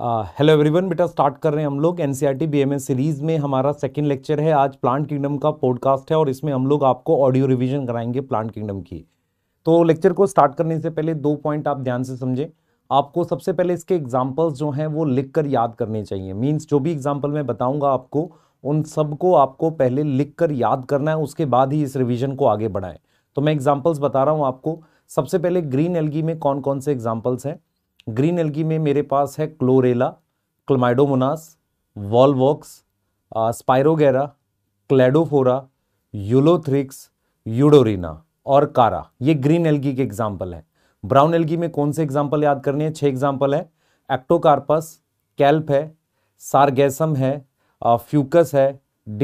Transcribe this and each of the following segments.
hello uh, everyone बेटा start कर रहे हैं हम लोग एन सी सीरीज़ में हमारा सेकंड लेक्चर है आज प्लांट किंगडम का पॉडकास्ट है और इसमें हम लोग आपको ऑडियो रिवीजन कराएंगे प्लांट किंगडम की तो लेक्चर को स्टार्ट करने से पहले दो पॉइंट आप ध्यान से समझें आपको सबसे पहले इसके एग्जाम्पल्स जो हैं वो लिख कर याद करने चाहिए मीन्स जो भी एग्जाम्पल मैं बताऊँगा आपको उन सबको आपको पहले लिख कर याद करना है उसके बाद ही इस रिविज़न को आगे बढ़ाएं तो मैं एग्जाम्पल्स बता रहा हूँ आपको सबसे पहले ग्रीन एलगी में कौन कौन से एग्जाम्पल्स हैं ग्रीन एल्गी में मेरे पास है Chlorella Chlamydomonas Volvox Spirogyra Cladophora Ulothrix Eudorina और कारा ये ग्रीन एल्गी के एग्जाम्पल है ब्राउन एल्गी में कौन से एग्जाम्पल याद करने हैं छह एग्जाम्पल है एक्टोकार्पस कैल्प है सारगेसम है फ्यूकस है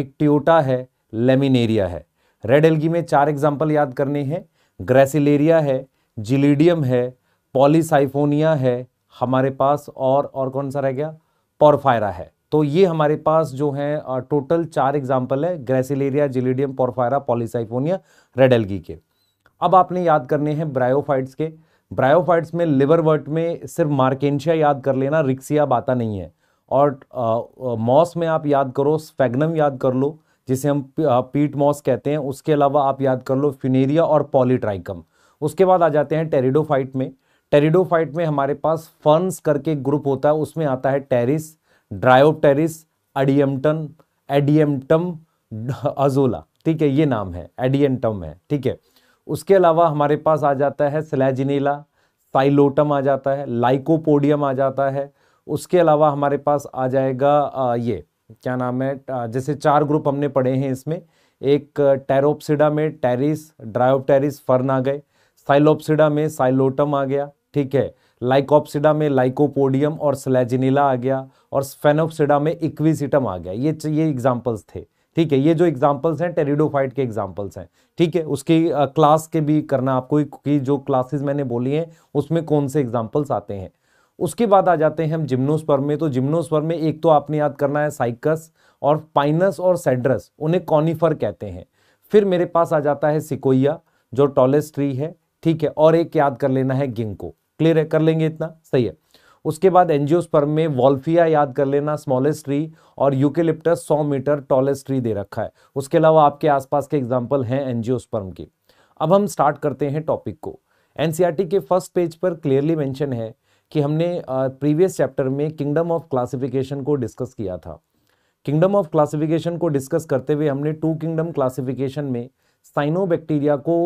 डिक्टियोटा है लेमिनेरिया है रेड एल्गी में चार एग्जाम्पल याद करने हैं ग्रेसिलेरिया है जिलीडियम है पॉलीसाइफोनिया है हमारे पास और और कौन सा रह गया पोरफायरा है तो ये हमारे पास जो है टोटल चार एग्जाम्पल है Gracilaria Gelidium Porphyra Polysiphonia red algae के अब आपने याद करने हैं ब्रायोफाइट्स के ब्रायोफाइट्स में लिवरवर्ट में सिर्फ मार्केशिया याद कर लेना रिक्सिया बाता नहीं है और मॉस में आप याद करो स्फेगनम याद कर लो जिसे हम पीट मॉस कहते हैं उसके अलावा आप याद कर लो फिनेरिया और पॉलीट्राइकम उसके बाद आ जाते हैं टेरिडोफाइट में टेरिडोफाइट में हमारे पास फर्न्स करके ग्रुप होता है उसमें आता है टेरिस ड्रायोटेरिस एडियमटन एडियमटम अजोला ठीक है ये नाम है एडियंटम है ठीक है उसके अलावा हमारे पास आ जाता है सिलेजिनेला साइलोटम आ जाता है लाइकोपोडियम आ जाता है उसके अलावा हमारे पास आ जाएगा ये क्या नाम है जैसे चार ग्रुप हमने पढ़े हैं इसमें एक टेरोप्सिडा में टेरिस ड्रायोप्टेरिस फर्न आ गए साइलोप्सिडा में साइलोटम आ गया ठीक है लाइकोप्सिडा में लाइकोपोडियम और स्लैजिनिला आ गया और स्फेनोपसिडा में इक्विसिटम आ गया ये ये एग्जाम्पल्स थे ठीक है ये जो एग्जाम्पल्स हैं टेरिडोफाइट के एग्जाम्पल्स हैं ठीक है उसकी आ, क्लास के भी करना आपको की जो क्लासेस मैंने बोली हैं उसमें कौन से एग्जाम्पल्स आते हैं उसके बाद आ जाते हैं हम जिम्नोस्पर में तो जिम्नोस्पर में एक तो आपने याद करना है साइकस और पाइनस और सेड्रस उन्हें कॉनिफर कहते हैं फिर मेरे पास आ जाता है सिकोइया जो टॉलेस्ट्री है ठीक है और एक याद कर लेना है गिंको क्लियर है कर लेंगे इतना सही है उसके बाद एनजीओ स्पर्म में वॉल्फिया याद कर लेना स्मॉलेस्ट ट्री और यूकेलिप्टस 100 मीटर टॉलेस्ट ट्री दे रखा है उसके अलावा आपके आसपास के एग्जाम्पल हैं एनजियोस्पर्म के अब हम स्टार्ट करते हैं टॉपिक को एनसीईआरटी के फर्स्ट पेज पर क्लियरली मेंशन है कि हमने प्रीवियस चैप्टर में किंगडम ऑफ क्लासिफिकेशन को डिस्कस किया था किंगडम ऑफ क्लासिफिकेशन को डिस्कस करते हुए हमने टू किंगडम क्लासिफिकेशन में साइनोबैक्टीरिया को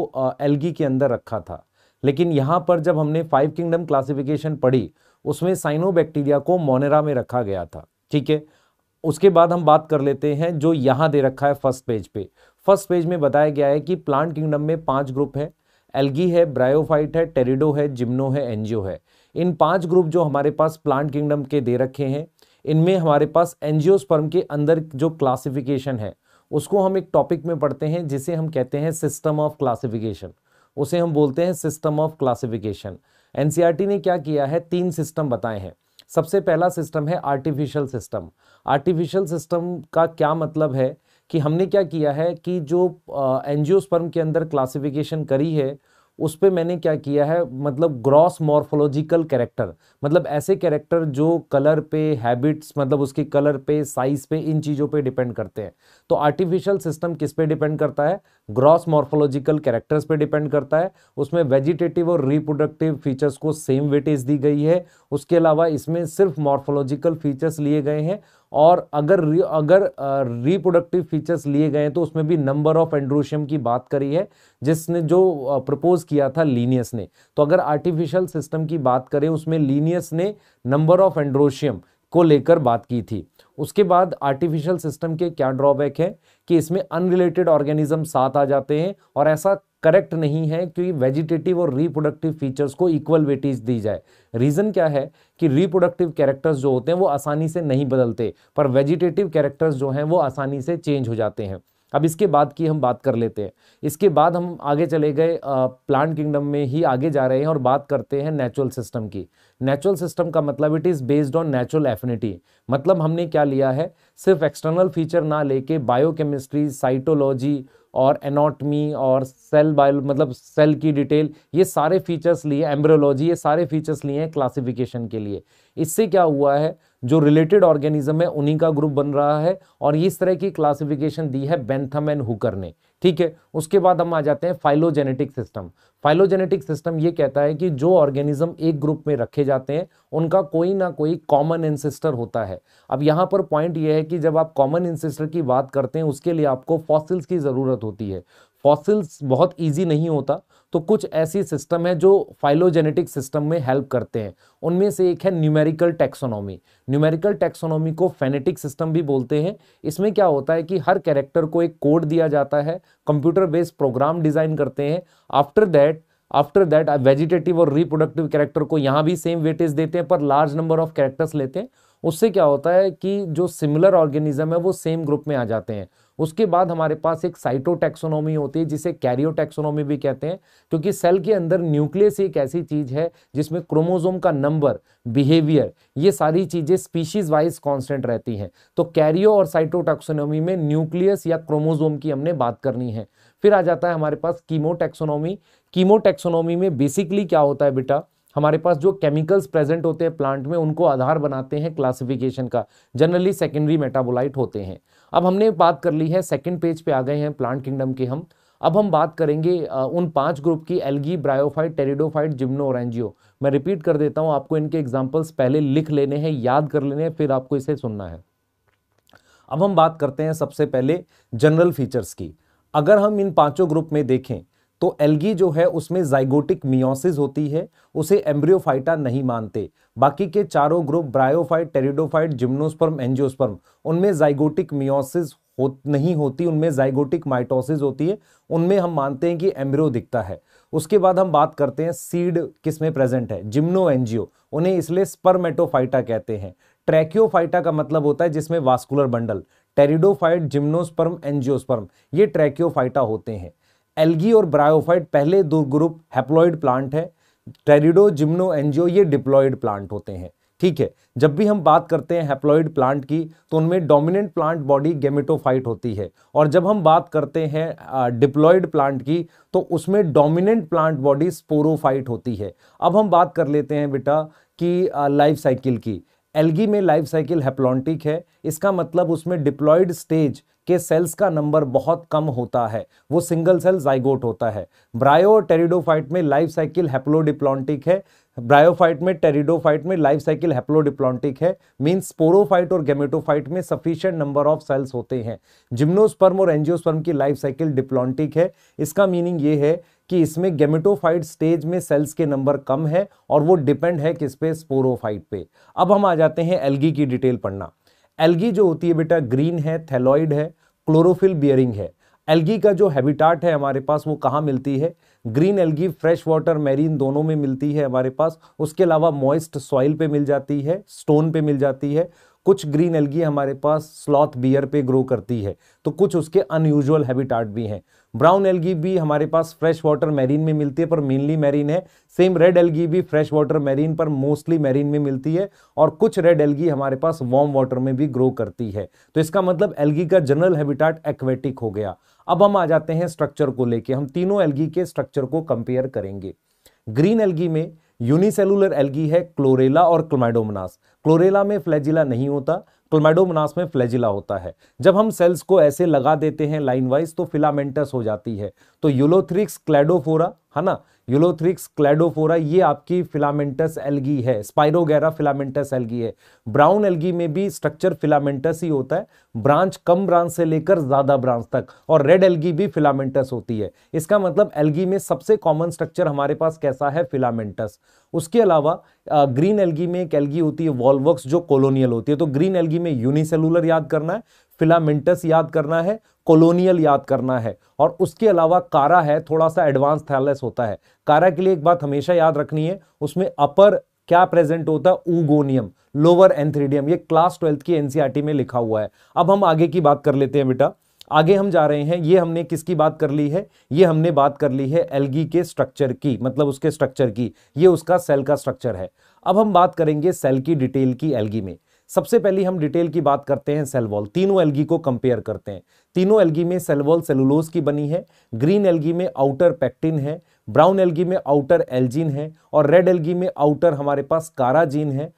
एलगी के अंदर रखा था लेकिन यहाँ पर जब हमने फाइव किंगडम क्लासिफिकेशन पढ़ी उसमें साइनोबैक्टीरिया को मोनेरा में रखा गया था ठीक है उसके बाद हम बात कर लेते हैं जो यहाँ दे रखा है फर्स्ट पेज पे फर्स्ट पेज में बताया गया है कि प्लांट किंगडम में पांच ग्रुप है एल्गी है ब्रायोफाइट है टेरिडो है जिम्नो है एनजियो है इन पांच ग्रुप जो हमारे पास प्लांट किंगडम के दे रखे हैं इनमें हमारे पास स्पर्म के अंदर जो क्लासिफिकेशन है उसको हम एक टॉपिक में पढ़ते हैं जिसे हम कहते हैं सिस्टम ऑफ क्लासिफिकेशन उसे हम बोलते हैं सिस्टम ऑफ क्लासिफिकेशन एनसीईआरटी ने क्या किया है तीन सिस्टम बताए हैं सबसे पहला सिस्टम है आर्टिफिशियल सिस्टम आर्टिफिशियल सिस्टम का क्या मतलब है कि हमने क्या किया है कि जो स्पर्म के अंदर क्लासिफिकेशन करी है उस पर मैंने क्या किया है मतलब ग्रॉस मॉर्फोलॉजिकल कैरेक्टर मतलब ऐसे कैरेक्टर जो कलर पे हैबिट्स मतलब उसके कलर पे साइज पे इन चीज़ों पे डिपेंड करते हैं तो आर्टिफिशियल सिस्टम किस पे डिपेंड करता है ग्रॉस मॉर्फोलॉजिकल कैरेक्टर्स पे डिपेंड करता है उसमें वेजिटेटिव और रिप्रोडक्टिव फीचर्स को सेम वेटेज दी गई है उसके अलावा इसमें सिर्फ मॉर्फोलॉजिकल फीचर्स लिए गए हैं और अगर अगर रिप्रोडक्टिव फीचर्स लिए गए तो उसमें भी नंबर ऑफ एंड्रोशियम की बात करी है जिसने जो प्रपोज किया था लीनियस ने तो अगर आर्टिफिशियल सिस्टम की बात करें उसमें लीनियस ने नंबर ऑफ एंड्रोशियम को लेकर बात की थी उसके बाद आर्टिफिशियल सिस्टम के क्या ड्रॉबैक है कि इसमें अनरिलेटेड ऑर्गेनिज्म साथ आ जाते हैं और ऐसा करेक्ट नहीं है कि वेजिटेटिव और रिप्रोडक्टिव फीचर्स को इक्वल वेटेज दी जाए रीज़न क्या है कि रिप्रोडक्टिव कैरेक्टर्स जो होते हैं वो आसानी से नहीं बदलते पर वेजिटेटिव कैरेक्टर्स जो हैं वो आसानी से चेंज हो जाते हैं अब इसके बाद की हम बात कर लेते हैं इसके बाद हम आगे चले गए प्लांट किंगडम में ही आगे जा रहे हैं और बात करते हैं नेचुरल सिस्टम की नेचुरल सिस्टम का मतलब it is based on natural affinity मतलब हमने क्या लिया है सिर्फ एक्सटर्नल फीचर ना लेके बायोकेमिस्ट्री साइटोलॉजी और एनाटमी और सेल बायो मतलब सेल की डिटेल ये सारे फीचर्स लिए एम्ब्रोलॉजी ये सारे फीचर्स लिए हैं क्लासिफिकेशन के लिए इससे क्या हुआ है जो रिलेटेड ऑर्गेनिज्म है उन्हीं का ग्रुप बन रहा है और इस तरह की क्लासिफिकेशन दी है बेंथम एंड हुकर ने ठीक है उसके बाद हम आ जाते हैं फाइलोजेनेटिक सिस्टम फाइलोजेनेटिक सिस्टम ये कहता है कि जो ऑर्गेनिज्म एक ग्रुप में रखे जाते हैं उनका कोई ना कोई कॉमन एंसेस्टर होता है अब यहाँ पर पॉइंट ये है कि जब आप कॉमन एंसेस्टर की बात करते हैं उसके लिए आपको फॉसिल्स की ज़रूरत होती है फॉसिल्स बहुत इजी नहीं होता तो कुछ ऐसी सिस्टम है जो फाइलोजेनेटिक सिस्टम में हेल्प करते हैं उनमें से एक है न्यूमेरिकल टैक्सोनॉमी न्यूमेरिकल टैक्सोनॉमी को फेनेटिक सिस्टम भी बोलते हैं इसमें क्या होता है कि हर कैरेक्टर को एक कोड दिया जाता है कंप्यूटर बेस्ड प्रोग्राम डिज़ाइन करते हैं after that after that vegetative और रिप्रोडक्टिव कैरेक्टर को यहाँ भी सेम वेटेज देते हैं पर लार्ज नंबर ऑफ कैरेक्टर्स लेते हैं उससे क्या होता है कि जो सिमिलर ऑर्गेनिज्म है वो सेम ग्रुप में आ जाते हैं उसके बाद हमारे पास एक साइटोटेक्सोनोमी होती है जिसे कैरियोटेक्सोनोमी भी कहते हैं क्योंकि सेल के अंदर न्यूक्लियस एक ऐसी चीज है जिसमें क्रोमोजोम का नंबर बिहेवियर ये सारी चीजें स्पीशीज वाइज कॉन्स्टेंट रहती हैं तो कैरियो और साइटोटेक्सोनोमी में न्यूक्लियस या क्रोमोजोम की हमने बात करनी है फिर आ जाता है हमारे पास कीमोटेक्सोनोमी कीमोटेक्सोनोमी में बेसिकली क्या होता है बेटा हमारे पास जो केमिकल्स प्रेजेंट होते हैं प्लांट में उनको आधार बनाते हैं क्लासिफिकेशन का जनरली सेकेंडरी मेटाबोलाइट होते हैं अब हमने बात कर ली है सेकेंड पेज पे आ गए हैं प्लांट किंगडम के हम अब हम बात करेंगे उन पांच ग्रुप की algae bryophyte pteridophyte gymno angio मैं रिपीट कर देता हूं आपको इनके एग्जाम्पल्स पहले लिख लेने हैं याद कर लेने हैं फिर आपको इसे सुनना है अब हम बात करते हैं सबसे पहले जनरल फीचर्स की अगर हम इन पांचों ग्रुप में देखें तो एल्गी जो है उसमें जाइगोटिक मियोसिस होती है उसे एम्ब्रियोफाइटा नहीं मानते बाकी के चारों group bryophyte pteridophyte gymnosperm angiosperm उनमें जाइगोटिक मियोसिस हो नहीं होती उनमें जाइगोटिक माइटोसिस होती है उनमें हम मानते हैं कि एम्ब्रियो दिखता है उसके बाद हम बात करते हैं सीड किस में प्रेजेंट है जिम्नो एनजियो उन्हें इसलिए स्पर्मेटोफाइटा कहते हैं ट्रैक्योफाइटा का मतलब होता है जिसमें vascular bundle pteridophyte gymnosperm angiosperm ये ट्रैक्योफाइटा होते हैं एल्गी और ब्रायोफाइट पहले दो ग्रुप हैप्लॉइड प्लांट है टेरिडो जिम्नो एनजीओ ये डिप्लॉइड प्लांट होते हैं ठीक है जब भी हम बात करते हैं हैप्लॉइड प्लांट की तो उनमें डोमिनेंट प्लांट बॉडी गेमेटोफाइट होती है और जब हम बात करते हैं डिप्लॉइड प्लांट की तो उसमें डोमिनेंट प्लांट बॉडी स्पोरोफाइट होती है अब हम बात कर लेते हैं बेटा कि लाइफ साइकिल की एल्गी में लाइफ साइकिल हैप्लॉन्टिक है इसका मतलब उसमें डिप्लॉयड स्टेज के सेल्स का नंबर बहुत कम होता है वो सिंगल सेल जाइगोट होता है ब्रायो और टेरिडोफाइट में लाइफ साइकिल हैप्लोडिप्लॉन्टिक है ब्रायोफाइट में टेरिडोफाइट में लाइफ साइकिल हैप्लोडिप्लॉन्टिक है मीन स्पोरोफाइट और गेमेटोफाइट में सफिशियंट नंबर ऑफ सेल्स होते हैं जिम्नोस्पर्म और एंजियोस्पर्म की लाइफ साइकिल डिप्लॉन्टिक है इसका मीनिंग ये है कि इसमें गेमेटोफाइट स्टेज में सेल्स के नंबर कम है और वो डिपेंड है किस पे स्पोरोफाइट पे अब हम आ जाते हैं एल्गी की डिटेल पढ़ना एल्गी जो होती है बेटा ग्रीन है थैलॉइड है क्लोरोफिल बियरिंग है एल्गी का जो हैबिटाट है हमारे पास वो कहाँ मिलती है green algae fresh water marine दोनों में मिलती है हमारे पास उसके अलावा मॉइस्ट सॉइल पे मिल जाती है स्टोन पे मिल जाती है कुछ ग्रीन एल्गी हमारे पास स्लॉथ बियर पे ग्रो करती है तो कुछ उसके अनयूजुअल हैबिटाट भी हैं ब्राउन एल्गी भी हमारे पास फ्रेश वाटर मैरीन में मिलती है पर मेनली मैरीन है सेम रेड एल्गी भी फ्रेश वाटर मैरीन पर मोस्टली मैरीन में मिलती है और कुछ रेड एल्गी हमारे पास वार्म वाटर में भी ग्रो करती है तो इसका मतलब एल्गी का जनरल हैबिटाट एक्वेटिक हो गया अब हम आ जाते हैं स्ट्रक्चर को लेके हम तीनों एल्गी के स्ट्रक्चर को कंपेयर करेंगे ग्रीन एल्गी में यूनिसेलुलर एल्गी है क्लोरेला और क्लोमाइडोमनास क्लोरेला में फ्लैजिला नहीं होता क्लमेडोमनास में फ्लैजिला होता है जब हम सेल्स को ऐसे लगा देते हैं लाइन वाइज तो फिलामेंटस हो जाती है तो यूलोथ्रिक्स क्लैडोफोरा है ना यूलोथ्रिक्स क्लेडोफोरा ये आपकी फिलामेंटस एलगी है स्पाइरोगेरा फिलामेंटस एलगी है ब्राउन एलगी में भी स्ट्रक्चर फिलामेंटस ही होता है ब्रांच कम ब्रांच से लेकर ज़्यादा ब्रांच तक और रेड एलगी भी फिलामेंटस होती है इसका मतलब एलगी में सबसे कॉमन स्ट्रक्चर हमारे पास कैसा है फिलामेंटस उसके अलावा ग्रीन एलगी में एक एलगी होती है वॉलवर्क्स जो कॉलोनियल होती है तो ग्रीन एलगी में यूनिसेलुलर याद करना है फिलामेंटस याद करना है कॉलोनियल याद करना है और उसके अलावा कारा है थोड़ा सा एडवांस थैलस होता है कारा के लिए एक बात हमेशा याद रखनी है उसमें अपर क्या प्रेजेंट होता है ऊगोनियम लोअर एंथ्रीडियम ये क्लास ट्वेल्थ की एनसीईआरटी में लिखा हुआ है अब हम आगे की बात कर लेते हैं बेटा आगे हम जा रहे हैं ये हमने किसकी बात कर ली है ये हमने बात कर ली है एलगी के स्ट्रक्चर की मतलब उसके स्ट्रक्चर की ये उसका सेल का स्ट्रक्चर है अब हम बात करेंगे सेल की डिटेल की एलगी में सबसे पहले हम डिटेल की बात करते हैं सेलवॉल तीनों एलगी को कंपेयर करते हैं तीनों एलगी में सेलवॉल सेलुलोज की बनी है ग्रीन एलगी में आउटर पैक्टिन है ब्राउन एलगी में आउटर एल्जिन है और रेड एलगी में आउटर हमारे पास काराजीन है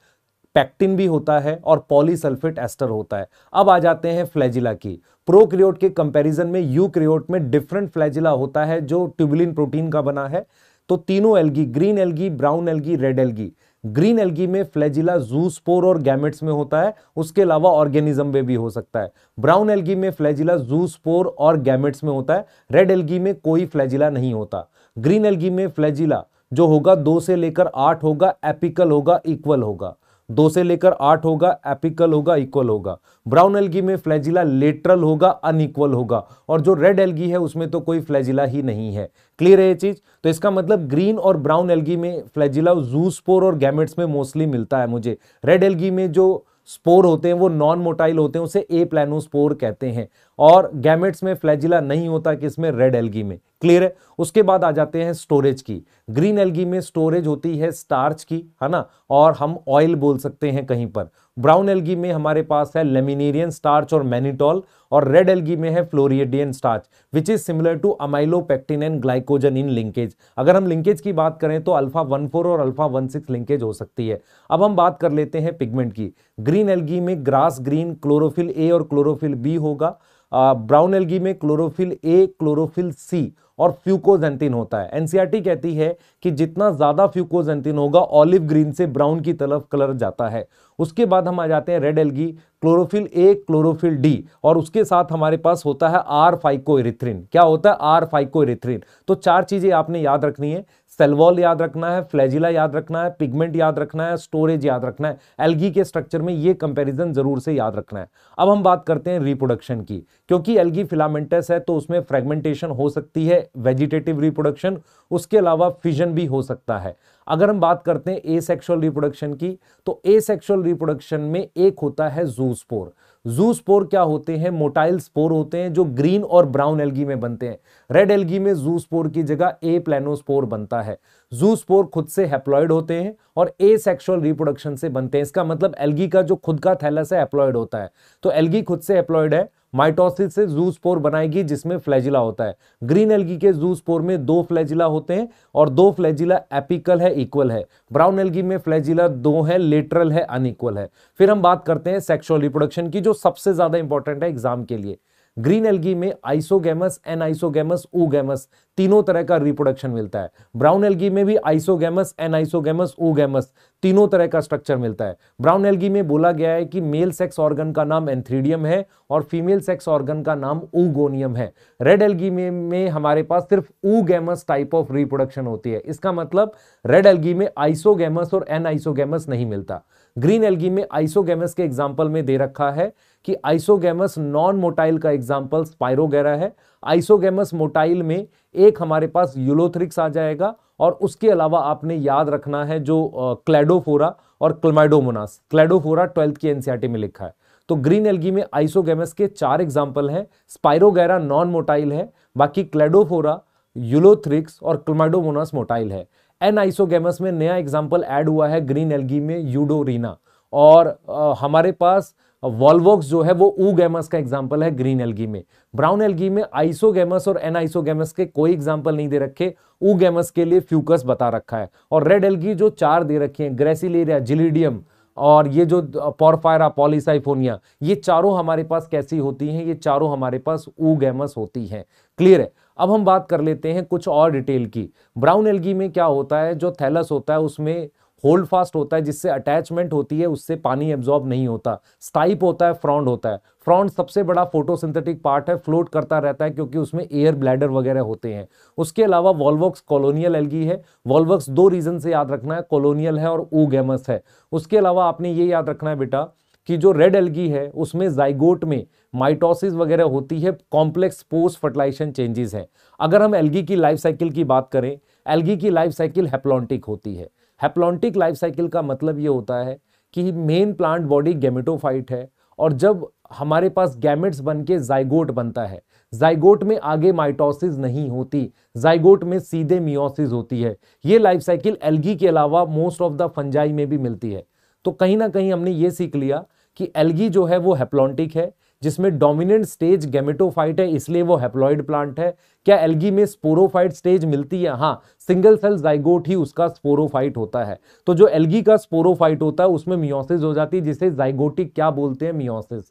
पैक्टिन भी होता है और पॉलीसल्फेट एस्टर होता है अब आ जाते हैं फ्लैजिला की प्रोक्रियोट के कंपैरिजन में क्रियोट में डिफरेंट फ्लैजिला होता है जो ट्यूबुलिन प्रोटीन का बना है तो तीनों algae green algae brown algae red algae green algae में फ्लैजिला जूस्पोर और गैमेट्स में होता है उसके अलावा ऑर्गेनिज्म में भी हो सकता है ब्राउन एल्गी में फ्लैजिला जूस्पोर और गैमेट्स में होता है रेड एल्गी में कोई फ्लैजिला नहीं होता ग्रीन एल्गी में फ्लैजिला जो होगा दो से लेकर आठ होगा एपिकल होगा इक्वल होगा दो से लेकर आठ होगा एपिकल होगा इक्वल होगा ब्राउन एल्गी में फ्लैजिला लेटरल होगा अनइक्वल होगा और जो रेड एल्गी है उसमें तो कोई फ्लैजिला ही नहीं है क्लियर है ये चीज तो इसका मतलब ग्रीन और ब्राउन एल्गी में फ्लैजिला जूसपोर और गैमेट्स में मोस्टली मिलता है मुझे रेड एल्गी में जो स्पोर होते हैं वो नॉन मोटाइल होते हैं उसे ए प्लानोस्पोर कहते हैं और गैमेट्स में फ्लैजिला नहीं होता किसमें रेड एलगी में क्लियर है उसके बाद आ जाते हैं स्टोरेज की ग्रीन एलगी में स्टोरेज होती है स्टार्च की है ना और हम ऑयल बोल सकते हैं कहीं पर ब्राउन एल्गी में हमारे पास है लेमिनेरियन स्टार्च और मैनिटॉल और रेड एल्गी में है floridean starch which is similar to amylopectin and glycogen in linkage अगर हम लिंकेज की बात करें तो अल्फा वन फोर और अल्फा वन सिक्स लिंकेज हो सकती है अब हम बात कर लेते हैं पिगमेंट की ग्रीन एल्गी में ग्रास ग्रीन क्लोरोफिल ए और क्लोरोफिल बी होगा ब्राउन एल्गी में क्लोरोफिल ए क्लोरोफिल सी और फ्यूकोजेंटिन होता है एनसीआरटी कहती है कि जितना ज़्यादा फ्यूकोजेंथिन होगा ऑलिव ग्रीन से ब्राउन की तरफ कलर जाता है उसके बाद हम आ जाते हैं red algae chlorophyll a chlorophyll d और उसके साथ हमारे पास होता है आर फाइकोरिथ्रिन क्या होता है आर फाइकोरिथ्रिन तो चार चीज़ें आपने याद रखनी है सेलवॉल याद रखना है फ्लैजिला याद रखना है पिगमेंट याद रखना है स्टोरेज याद रखना है एलगी के स्ट्रक्चर में ये कंपैरिजन जरूर से याद रखना है अब हम बात करते हैं रिप्रोडक्शन की क्योंकि एलगी फिलामेंटस है तो उसमें फ्रेगमेंटेशन हो सकती है वेजिटेटिव रिप्रोडक्शन उसके अलावा फिजन भी हो सकता है अगर हम बात करते हैं ए रिप्रोडक्शन की तो ए रिप्रोडक्शन में एक होता है जूसपोर जू स्पोर क्या होते हैं मोटाइल स्पोर होते हैं जो ग्रीन और ब्राउन एलगी में बनते हैं रेड एलगी में जू स्पोर की जगह ए प्लेनोस्पोर बनता है जू स्पोर खुद से हेप्लॉयड होते हैं और ए सेक्शुअल रिप्रोडक्शन से बनते हैं इसका मतलब एलगी का जो खुद का थैलस है एप्लॉयड होता है तो एलगी खुद से एप्लॉयड है माइटोसिस से जू स्पोर बनाएगी जिसमें फ्लैजिला होता है ग्रीन एलगी के जू स्पोर में दो फ्लैजिला होते हैं और दो फ्लैजिला एपिकल है इक्वल है ब्राउन एलगी में फ्लैजिला दो है लेटरल है अनइक्वल है फिर हम बात करते हैं सेक्सुअल रिप्रोडक्शन की जो सबसे ज्यादा इंपॉर्टेंट है एग्जाम के लिए ग्रीन एलगी में आइसोगेमस एन आइसोगेमस गैमस तीनों तरह का रिप्रोडक्शन मिलता है ब्राउन एलगी में भी आइसोगेमस एन आइसोगेमस गैमस तीनों तरह का स्ट्रक्चर मिलता है ब्राउन एलगी में बोला गया है कि मेल सेक्स ऑर्गन का नाम एंथ्रीडियम है और फीमेल सेक्स ऑर्गन का नाम ओगोनियम है रेड एलगी में, में हमारे पास सिर्फ गैमस टाइप ऑफ रिप्रोडक्शन होती है इसका मतलब रेड एलगी में आइसोगेमस और एन आइसोगेमस नहीं मिलता ग्रीन एल्गी में आइसोगेमस के एग्जाम्पल में दे रखा है कि आइसोगेमस नॉन मोटाइल का एग्जाम्पल स्पायरोगेरा है आइसोगेमस मोटाइल में एक हमारे पास यूलोथ्रिक्स आ जाएगा और उसके अलावा आपने याद रखना है जो क्लेडोफोरा और क्लमाइडोमोनास क्लेडोफोरा ट्वेल्थ की एनसीआरटी में लिखा है तो ग्रीन एल्गी में आइसोगेमस के चार एग्जाम्पल हैं स्पायरोगेरा नॉन मोटाइल है बाकी क्लेडोफोरा यूलोथ्रिक्स और क्लमाइडोमोनास मोटाइल है एन आइसोगेमस में नया एग्जाम्पल ऐड हुआ है ग्रीन एलगी में यूडोरीना और आ, हमारे पास वॉल्वोक्स जो है वो ऊगेमस का एग्जाम्पल है ग्रीन एलगी में ब्राउन एलगी में आइसोगेमस और एन आइसोगेमस के कोई एग्जाम्पल नहीं दे रखे ऊगेमस के लिए फ्यूकस बता रखा है और रेड एलगी जो चार दे रखी है ग्रेसिलेरिया जिलीडियम और ये जो पोरफायरा पॉलिसाइफोनिया ये चारों हमारे पास कैसी होती हैं ये चारों हमारे पास ऊगेमस होती हैं क्लियर है अब हम बात कर लेते हैं कुछ और डिटेल की ब्राउन एलगी में क्या होता है जो थैलस होता है उसमें होल्ड फास्ट होता है जिससे अटैचमेंट होती है उससे पानी एब्जॉर्ब नहीं होता स्टाइप होता है फ्रॉन्ड होता है फ्रॉन्ड सबसे बड़ा फोटोसिंथेटिक पार्ट है फ्लोट करता रहता है क्योंकि उसमें एयर ब्लैडर वगैरह होते हैं उसके अलावा वॉल्वॉक्स कॉलोनियल एलगी है वॉल्वॉक्स दो रीजन से याद रखना है कॉलोनियल है और ओ है उसके अलावा आपने ये याद रखना है बेटा कि जो रेड एलगी है उसमें जाइगोट में माइटोसिस वगैरह होती है कॉम्प्लेक्स पोस्ट फर्टिलाइजेशन चेंजेस हैं अगर हम एलगी की लाइफ साइकिल की बात करें एलगी की लाइफ साइकिल हैप्लॉन्टिक होती है हैप्लॉन्टिक लाइफ साइकिल का मतलब ये होता है कि मेन प्लांट बॉडी गेमेटोफाइट है और जब हमारे पास गैमेट्स बन के जाइगोट बनता है जाइगोट में आगे माइटोसिस नहीं होती जाइगोट में सीधे मियोसिस होती है ये लाइफ साइकिल एल्गी के अलावा मोस्ट ऑफ द फंजाई में भी मिलती है तो कहीं ना कहीं हमने ये सीख लिया कि एल्गी जो है वो हेप्लॉन्टिक है जिसमें डोमिनेंट स्टेज गेमेटोफाइट है इसलिए वो हेप्लॉइड प्लांट है क्या एल्गी में स्पोरोफाइट स्टेज मिलती है हाँ सिंगल सेल जाइगोट ही उसका स्पोरोफाइट होता है तो जो एल्गी का स्पोरोफाइट होता है उसमें मियोसिस हो जाती है जिसे जाइगोटिक क्या बोलते हैं मियोसिस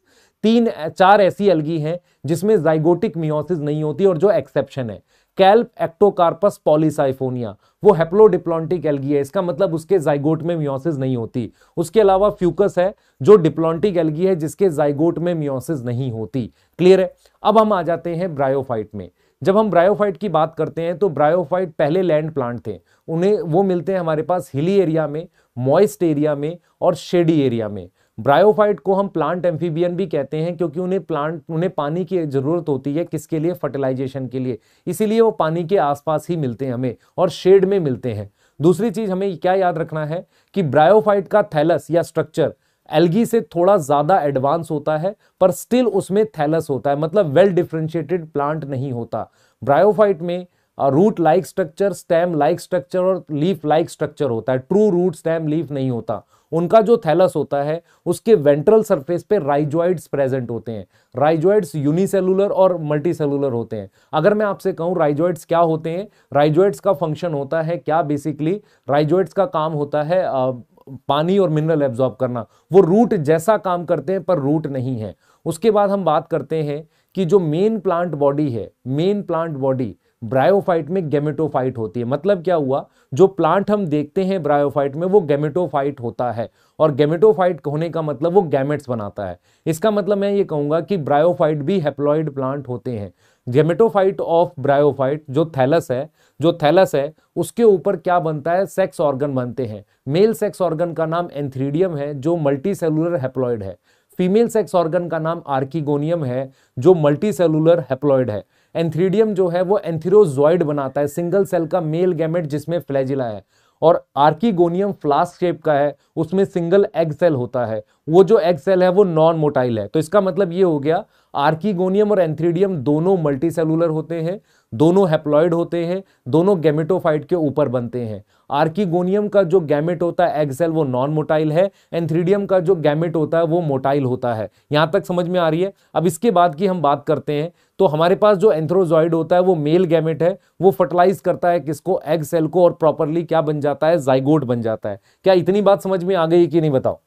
तीन चार ऐसी एल्गी हैं जिसमें जाइगोटिक मियोसिस नहीं होती और जो एक्सेप्शन है स्कैल्प एक्टोकार्पस पॉलीसाइफोनिया वो हेप्लोडिप्लॉन्टिक एल्गी है इसका मतलब उसके जाइगोट में म्योसिस नहीं होती उसके अलावा फ्यूकस है जो डिप्लॉन्टिक एल्गी है जिसके जाइगोट में म्योसिस नहीं होती क्लियर है अब हम आ जाते हैं ब्रायोफाइट में जब हम ब्रायोफाइट की बात करते हैं तो ब्रायोफाइट पहले लैंड प्लांट थे उन्हें वो मिलते हैं हमारे पास हिली एरिया में मॉइस्ट एरिया में और शेडी एरिया में ब्रायोफाइट को हम प्लांट एम्फीबियन भी कहते हैं क्योंकि उन्हें प्लांट उन्हें पानी की ज़रूरत होती है किसके लिए फर्टिलाइजेशन के लिए इसीलिए वो पानी के आसपास ही मिलते हैं हमें और शेड में मिलते हैं दूसरी चीज़ हमें क्या याद रखना है कि ब्रायोफाइट का थैलस या स्ट्रक्चर एलगी से थोड़ा ज़्यादा एडवांस होता है पर स्टिल उसमें थैलस होता है मतलब वेल डिफ्रेंशिएटेड प्लांट नहीं होता ब्रायोफाइट में root like structure stem like structure और लीफ लाइक स्ट्रक्चर होता है ट्रू रूट स्टेम लीफ नहीं होता उनका जो थैलस होता है उसके वेंट्रल सरफेस पे राइजॉइड्स प्रेजेंट होते हैं राइजॉइड्स यूनिसेलुलर और मल्टीसेलुलर होते हैं अगर मैं आपसे कहूँ राइजॉइड्स क्या होते हैं राइजॉइड्स का फंक्शन होता है क्या बेसिकली राइजॉइड्स का काम होता है आ, पानी और मिनरल एब्जॉर्ब करना वो रूट जैसा काम करते हैं पर रूट नहीं है उसके बाद हम बात करते हैं कि जो मेन प्लांट बॉडी है मेन प्लांट बॉडी ब्रायोफाइट में गेमेटोफाइट होती है मतलब क्या हुआ जो प्लांट हम देखते हैं ब्रायोफाइट में वो गेमेटोफाइट होता है और गेमेटोफाइट होने का मतलब वो गैमेट्स बनाता है इसका मतलब मैं ये कहूँगा कि ब्रायोफाइट भी हेप्लॉइड प्लांट होते हैं गेमेटोफाइट ऑफ ब्रायोफाइट जो थैलस है जो थैलस है उसके ऊपर क्या बनता है सेक्स ऑर्गन बनते हैं मेल सेक्स ऑर्गन का नाम एंथ्रीडियम है जो मल्टी सेलुलर हेप्लॉयड है फीमेल सेक्स ऑर्गन का नाम आर्किगोनियम है जो मल्टी सेलुलर है एंथ्रीडियम जो है वो एंथीरोजॉइड बनाता है सिंगल सेल का मेल गैमेट जिसमें फ्लैजिला है और आर्कीगोनियम फ्लास्क शेप का है उसमें सिंगल एग सेल होता है वो जो एग सेल है वो नॉन मोटाइल है तो इसका मतलब ये हो गया आर्कीगोनियम और एंथ्रीडियम दोनों मल्टी सेलुलर होते हैं दोनों हेप्लॉइड होते हैं दोनों गैमेटोफाइट के ऊपर बनते हैं आर्कीगोनियम का जो गैमेट होता है एग सेल वो नॉन मोटाइल है एंथ्रीडियम का जो गैमेट होता है वो मोटाइल होता है यहाँ तक समझ में आ रही है अब इसके बाद की हम बात करते हैं तो हमारे पास जो एंथ्रोजॉइड होता है वो मेल गैमेट है वो फर्टिलाइज करता है किसको एग सेल को और प्रॉपरली क्या बन जाता है जाइगोट बन जाता है क्या इतनी बात समझ में आ गई कि नहीं बताओ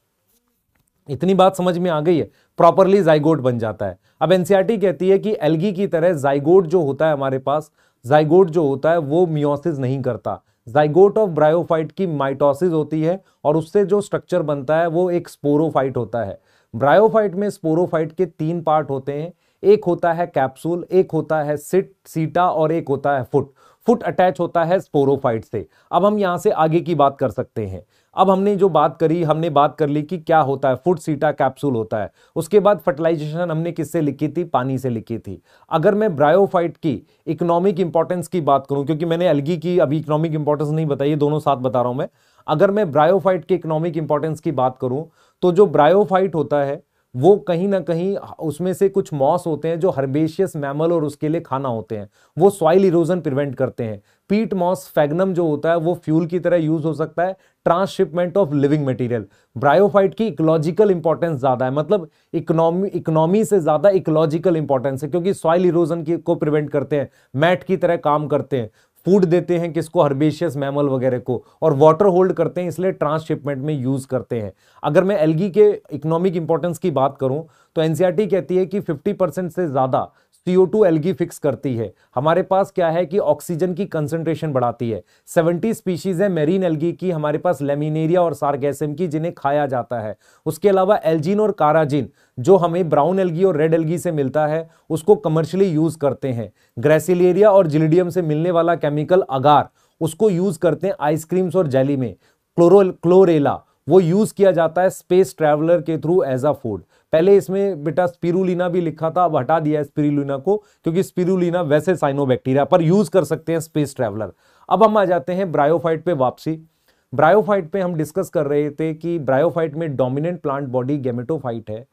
इतनी बात समझ में आ गई है प्रॉपरली जाइगोट बन जाता है अब एनसीईआरटी e कहती है कि एलगी की तरह जाइगोट जो होता है हमारे पास जाइगोट जो होता है वो मियोसिस नहीं करता जाइगोट ऑफ ब्रायोफाइट की माइटोसिस होती है और उससे जो स्ट्रक्चर बनता है वो एक स्पोरोफाइट होता है ब्रायोफाइट में स्पोरोफाइट के तीन पार्ट होते हैं एक होता है कैप्सूल एक होता है सिट सीटा और एक होता है फुट फुट अटैच होता है स्पोरोफाइट से अब हम यहां से आगे की बात कर सकते हैं अब हमने जो बात करी हमने बात कर ली कि क्या होता है फूड सीटा कैप्सूल होता है उसके बाद फर्टिलाइजेशन हमने किससे लिखी थी पानी से लिखी थी अगर मैं ब्रायोफाइट की इकोनॉमिक इंपॉर्टेंस की बात करूं क्योंकि मैंने अलगी की अभी इकोनॉमिक इंपॉर्टेंस नहीं बताई ये दोनों साथ बता रहा हूं मैं अगर मैं ब्रायोफाइट की इकोनॉमिक इंपॉर्टेंस की बात करूं तो जो ब्रायोफाइट होता है वो कहीं ना कहीं उसमें से कुछ मॉस होते हैं जो हर्बेशियस मैमल और उसके लिए खाना होते हैं वो सॉइल इरोजन प्रिवेंट करते हैं पीट मॉस फैगनम जो होता है वो फ्यूल की तरह यूज हो सकता है transhipment of living material bryophyte की इकोलॉजिकल इंपॉर्टेंस ज्यादा है मतलब इकोनॉमी इकोनॉमी से ज्यादा इकोलॉजिकल इंपॉर्टेंस है क्योंकि सॉइल इरोजन की को प्रिवेंट करते हैं मैट की तरह काम करते हैं फूड देते हैं किसको हर्बेशियस मैमल वगैरह को और वाटर होल्ड करते हैं इसलिए ट्रांसशिपमेंट में यूज़ करते हैं अगर मैं एलगी के इकोनॉमिक इंपॉर्टेंस की बात करूं तो एनसीईआरटी e कहती है कि 50 परसेंट से ज़्यादा CO2 एलगी फिक्स करती है हमारे पास क्या है कि ऑक्सीजन की कंसंट्रेशन बढ़ाती है 70 स्पीशीज है मेरीन एलगी की हमारे पास लेमिनेरिया और सार्गेसम की जिन्हें खाया जाता है उसके अलावा एल्जिन और काराजिन जो हमें ब्राउन एलगी और रेड एलगी से मिलता है उसको कमर्शियली यूज करते हैं ग्रेसिलेरिया और जिलिडियम से मिलने वाला केमिकल अगार उसको यूज करते हैं आइसक्रीम्स और जेली में क्लोरो क्लोरेला वो यूज किया जाता है स्पेस ट्रैवलर के थ्रू एज अ फूड पहले इसमें बेटा स्पिरुलिना भी लिखा था अब हटा दिया है स्पिरुलिना को क्योंकि स्पिरुलिना वैसे साइनोबैक्टीरिया पर यूज कर सकते हैं स्पेस ट्रैवलर अब हम आ जाते हैं ब्रायोफाइट पे वापसी ब्रायोफाइट पे हम डिस्कस कर रहे थे कि ब्रायोफाइट में डोमिनेंट प्लांट बॉडी गेमेटोफाइट है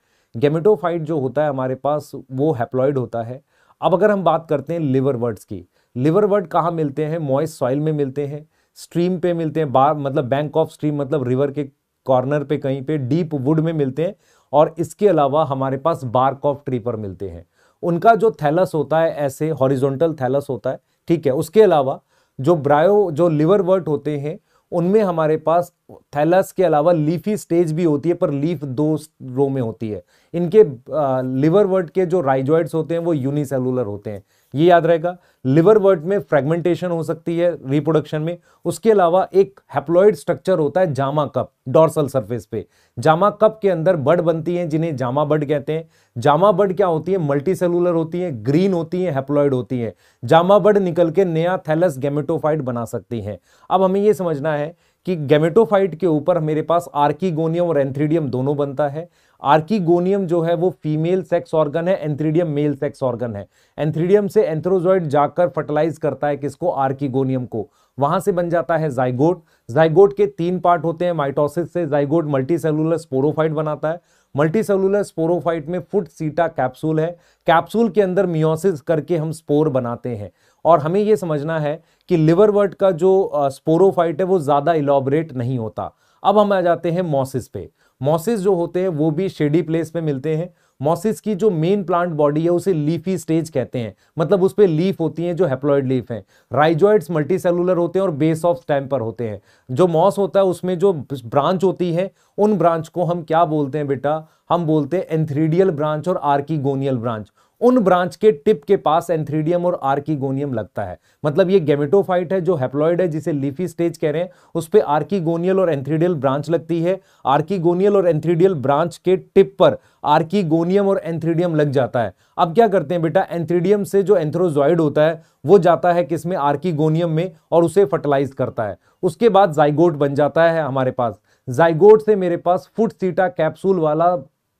गेमेटोफाइट जो होता है हमारे पास वो हैप्लॉइड होता है अब अगर हम बात करते हैं लिवर वर्ड्स की लिवर वर्ड कहाँ मिलते हैं मॉइस सॉइल में मिलते हैं स्ट्रीम पे मिलते हैं बार मतलब बैंक ऑफ स्ट्रीम मतलब रिवर के कॉर्नर पे कहीं पे डीप वुड में मिलते हैं और इसके अलावा हमारे पास बार्क ऑफ ट्री पर मिलते हैं उनका जो थैलस होता है ऐसे हॉरिजोंटल थैलस होता है ठीक है उसके अलावा जो ब्रायो जो लिवर वर्ट होते हैं उनमें हमारे पास थैलस के अलावा लीफी स्टेज भी होती है पर लीफ दो रो में होती है इनके लिवर वर्ट के जो राइजॉइड्स होते हैं वो यूनिसेलुलर होते हैं ये याद रहेगा लिवर वर्ड में फ्रेगमेंटेशन हो सकती है रिप्रोडक्शन में उसके अलावा एक हैप्लॉइड स्ट्रक्चर होता है जामा कप डॉर्सल सरफेस पे जामा कप के अंदर बड बनती हैं जिन्हें जामा बड कहते हैं जामा बड क्या होती है मल्टी सेलुलर होती है ग्रीन होती है हैप्लॉइड होती है जामा बड निकल के नया थैलस गेमेटोफाइट बना सकती हैं अब हमें यह समझना है कि गेमेटोफाइट के ऊपर मेरे पास आर्कीगोनियम और एंथ्रीडियम दोनों बनता है आर्कीगोनियम जो है वो फीमेल सेक्स ऑर्गन है एंथ्रीडियम मेल सेक्स ऑर्गन है एंथ्रीडियम से एंथ्रोजॉइड जाकर फर्टिलाइज करता है किसको आर्कीगोनियम को वहां से बन जाता है जाइगोट जाइगोट के तीन पार्ट होते हैं माइटोसिस से जाइगोट मल्टी स्पोरोफाइट बनाता है मल्टी स्पोरोफाइट में फुट सीटा कैप्सूल है कैप्सूल के अंदर मियोसिस करके हम स्पोर बनाते हैं और हमें ये समझना है कि लिवर वर्ट का जो स्पोरोफाइट है वो ज़्यादा इलाबरेट नहीं होता अब हम आ जाते हैं मॉसिस पे मॉसिस जो होते हैं वो भी शेडी प्लेस में मिलते हैं मॉसिस की जो मेन प्लांट बॉडी है उसे लीफी स्टेज कहते हैं मतलब उस पर लीफ होती हैं जो हेप्लॉइड लीफ हैं राइजॉइड्स मल्टी होते हैं और बेस ऑफ स्टैम पर होते हैं जो मॉस होता है उसमें जो ब्रांच होती है उन ब्रांच को हम क्या बोलते हैं बेटा हम बोलते हैं एंथ्रीडियल ब्रांच और आर्कीगोनियल ब्रांच उन ब्रांच के टिप के पास एंथ्रीडियम और आर्कीगोनियम लगता है मतलब ये गेमेटोफाइट है जो हेप्लॉइड है जिसे लीफी स्टेज कह रहे हैं उस पर आर्कीगोनियल और एंथ्रीडियल ब्रांच लगती है आर्कीगोनियल और एंथ्रीडियल ब्रांच के टिप पर आर्कीगोनियम और एंथ्रीडियम लग जाता है अब क्या करते हैं बेटा एंथ्रीडियम से जो एंथ्रोजॉइड होता है वो जाता है किसमें आर्कीगोनियम में और उसे फर्टिलाइज करता है उसके बाद जाइगोट बन जाता है हमारे पास जाइगोट से मेरे पास फुट सीटा कैप्सूल वाला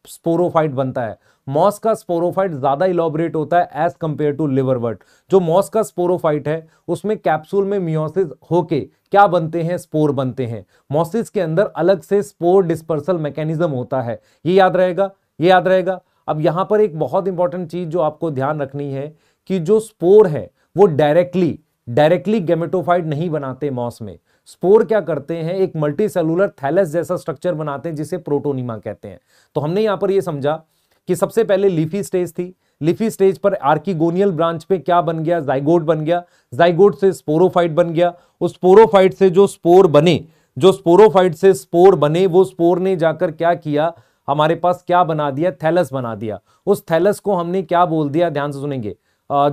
स्पोरोफाइट बनता है मॉस का स्पोरोफाइट ज़्यादा इलाबरेट होता है एज कंपेयर टू लिवरवर्ट जो मॉस का स्पोरोफाइट है उसमें कैप्सूल में मियोसिस होके क्या बनते हैं स्पोर बनते हैं मॉसिस के अंदर अलग से स्पोर डिस्पर्सल मैकेनिज्म होता है ये याद रहेगा ये याद रहेगा अब यहाँ पर एक बहुत इंपॉर्टेंट चीज़ जो आपको ध्यान रखनी है कि जो स्पोर है वो डायरेक्टली डायरेक्टली गेमेटोफाइड नहीं बनाते मॉस में स्पोर क्या करते हैं एक मल्टी सेलुलर थैलस जैसा स्ट्रक्चर बनाते हैं जिसे प्रोटोनिमा कहते हैं तो हमने यहां पर ये समझा कि सबसे पहले लिफी स्टेज थी लिफी स्टेज पर आर्किगोनियल ब्रांच पे क्या बन गया जाइगोट बन गया जाइगोट से स्पोरोफाइट बन गया उस स्पोरोफाइट से जो स्पोर बने जो स्पोरोफाइट से स्पोर बने वो स्पोर ने जाकर क्या किया हमारे पास क्या बना दिया थैलस बना दिया उस थैलस को हमने क्या बोल दिया ध्यान से सुनेंगे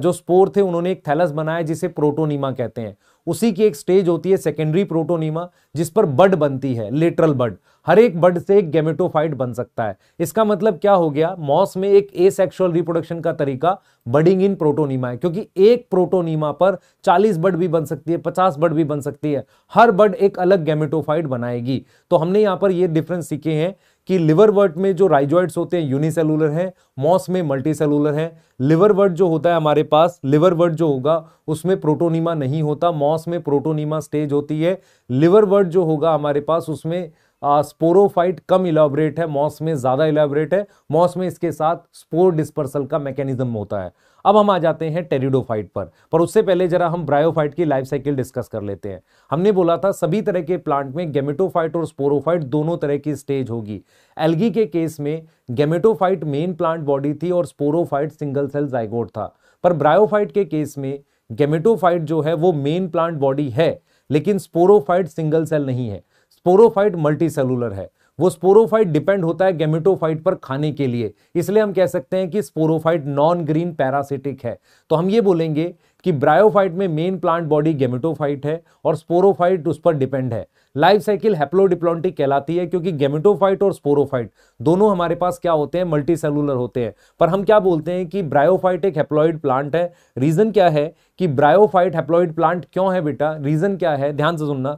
जो स्पोर थे उन्होंने एक थैलस बनाया जिसे प्रोटोनीमा कहते हैं उसी की एक स्टेज होती है सेकेंडरी प्रोटोनीमा जिस पर बड बनती है लेटरल बड हर एक बर्ड से एक गेमेटोफाइट बन सकता है इसका मतलब क्या हो गया मॉस में एक ए सेक्शुअल रिप्रोडक्शन का तरीका बडिंग इन प्रोटोनीमा है क्योंकि एक प्रोटोनीमा पर 40 बर्ड भी बन सकती है 50 बर्ड भी बन सकती है हर बर्ड एक अलग गेमेटोफाइट बनाएगी तो हमने यहाँ पर ये डिफरेंस सीखे हैं कि लिवर वर्ड में जो राइजॉइड्स होते हैं यूनिसेलुलर हैं मॉस में मल्टी सेलुलर हैं लिवर वर्ड जो होता है हमारे पास लिवर वर्ड जो होगा उसमें प्रोटोनीमा नहीं होता मॉस में प्रोटोनीमा स्टेज होती है लिवर वर्ड जो होगा हमारे पास उसमें स्पोरोफाइट कम इलाबरेट है मॉस में ज़्यादा इलाबरेट है मॉस में इसके साथ स्पोर डिस्पर्सल का मैकेनिज्म होता है अब हम आ जाते हैं टेरिडोफाइट पर पर उससे पहले जरा हम ब्रायोफाइट की लाइफ साइकिल डिस्कस कर लेते हैं हमने बोला था सभी तरह के प्लांट में गेमेटोफाइट और स्पोरोफाइट दोनों तरह की स्टेज होगी एल्गी के केस में गेमेटोफाइट मेन प्लांट बॉडी थी और स्पोरोफाइट सिंगल सेल जाइगोट था पर ब्रायोफाइट के केस में गेमेटोफाइट जो है वो मेन प्लांट बॉडी है लेकिन स्पोरोफाइट सिंगल सेल नहीं है स्पोरोफाइट सेलुलर है वो स्पोरोफाइट डिपेंड होता है गेमेटोफाइट पर खाने के लिए इसलिए हम कह सकते हैं कि स्पोरोफाइट नॉन ग्रीन पैरासिटिक है तो हम ये बोलेंगे कि ब्रायोफाइट में मेन प्लांट बॉडी गेमेटोफाइट है और स्पोरोफाइट उस पर डिपेंड है लाइफ साइकिल हैप्लोडिप्लॉन्टिक कहलाती है क्योंकि गेमेटोफाइट और स्पोरोफाइट दोनों हमारे पास क्या होते हैं मल्टी सेलुलर होते हैं पर हम क्या बोलते हैं कि ब्रायोफाइट एक हेप्लॉइड प्लांट है रीजन क्या है कि ब्रायोफाइट हेप्लॉइड प्लांट क्यों है बेटा रीजन क्या है ध्यान से सुनना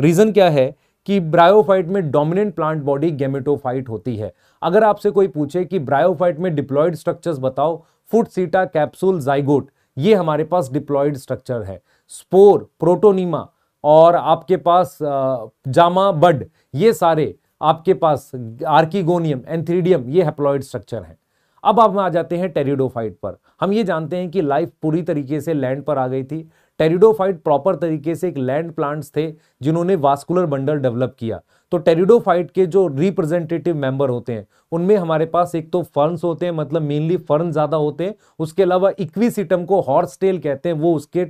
रीजन क्या है कि ब्रायोफाइट में डोमिनेंट प्लांट बॉडी गेमेटोफाइट होती है अगर आपसे कोई पूछे कि ब्रायोफाइट में डिप्लॉयड स्ट्रक्चर्स बताओ फुट सीटा कैप्सूल जाइगोट ये हमारे पास डिप्लॉयड स्ट्रक्चर है स्पोर प्रोटोनीमा और आपके पास जामा बड ये सारे आपके पास आर्किगोनियम एंथ्रीडियम ये हेप्लॉयड स्ट्रक्चर हैं अब आप आ जाते हैं टेरिडोफाइट पर हम ये जानते हैं कि लाइफ पूरी तरीके से लैंड पर आ गई थी टेरिडोफाइट प्रॉपर तरीके से एक लैंड प्लांट्स थे जिन्होंने वास्कुलर बंडल डेवलप किया तो टेरिडोफाइट के जो रिप्रेजेंटेटिव मेंबर होते हैं उनमें हमारे पास एक तो फर्न्स होते हैं मतलब मेनली फर्न ज़्यादा होते हैं उसके अलावा इक्विसिटम को हॉर्स टेल कहते हैं वो उसके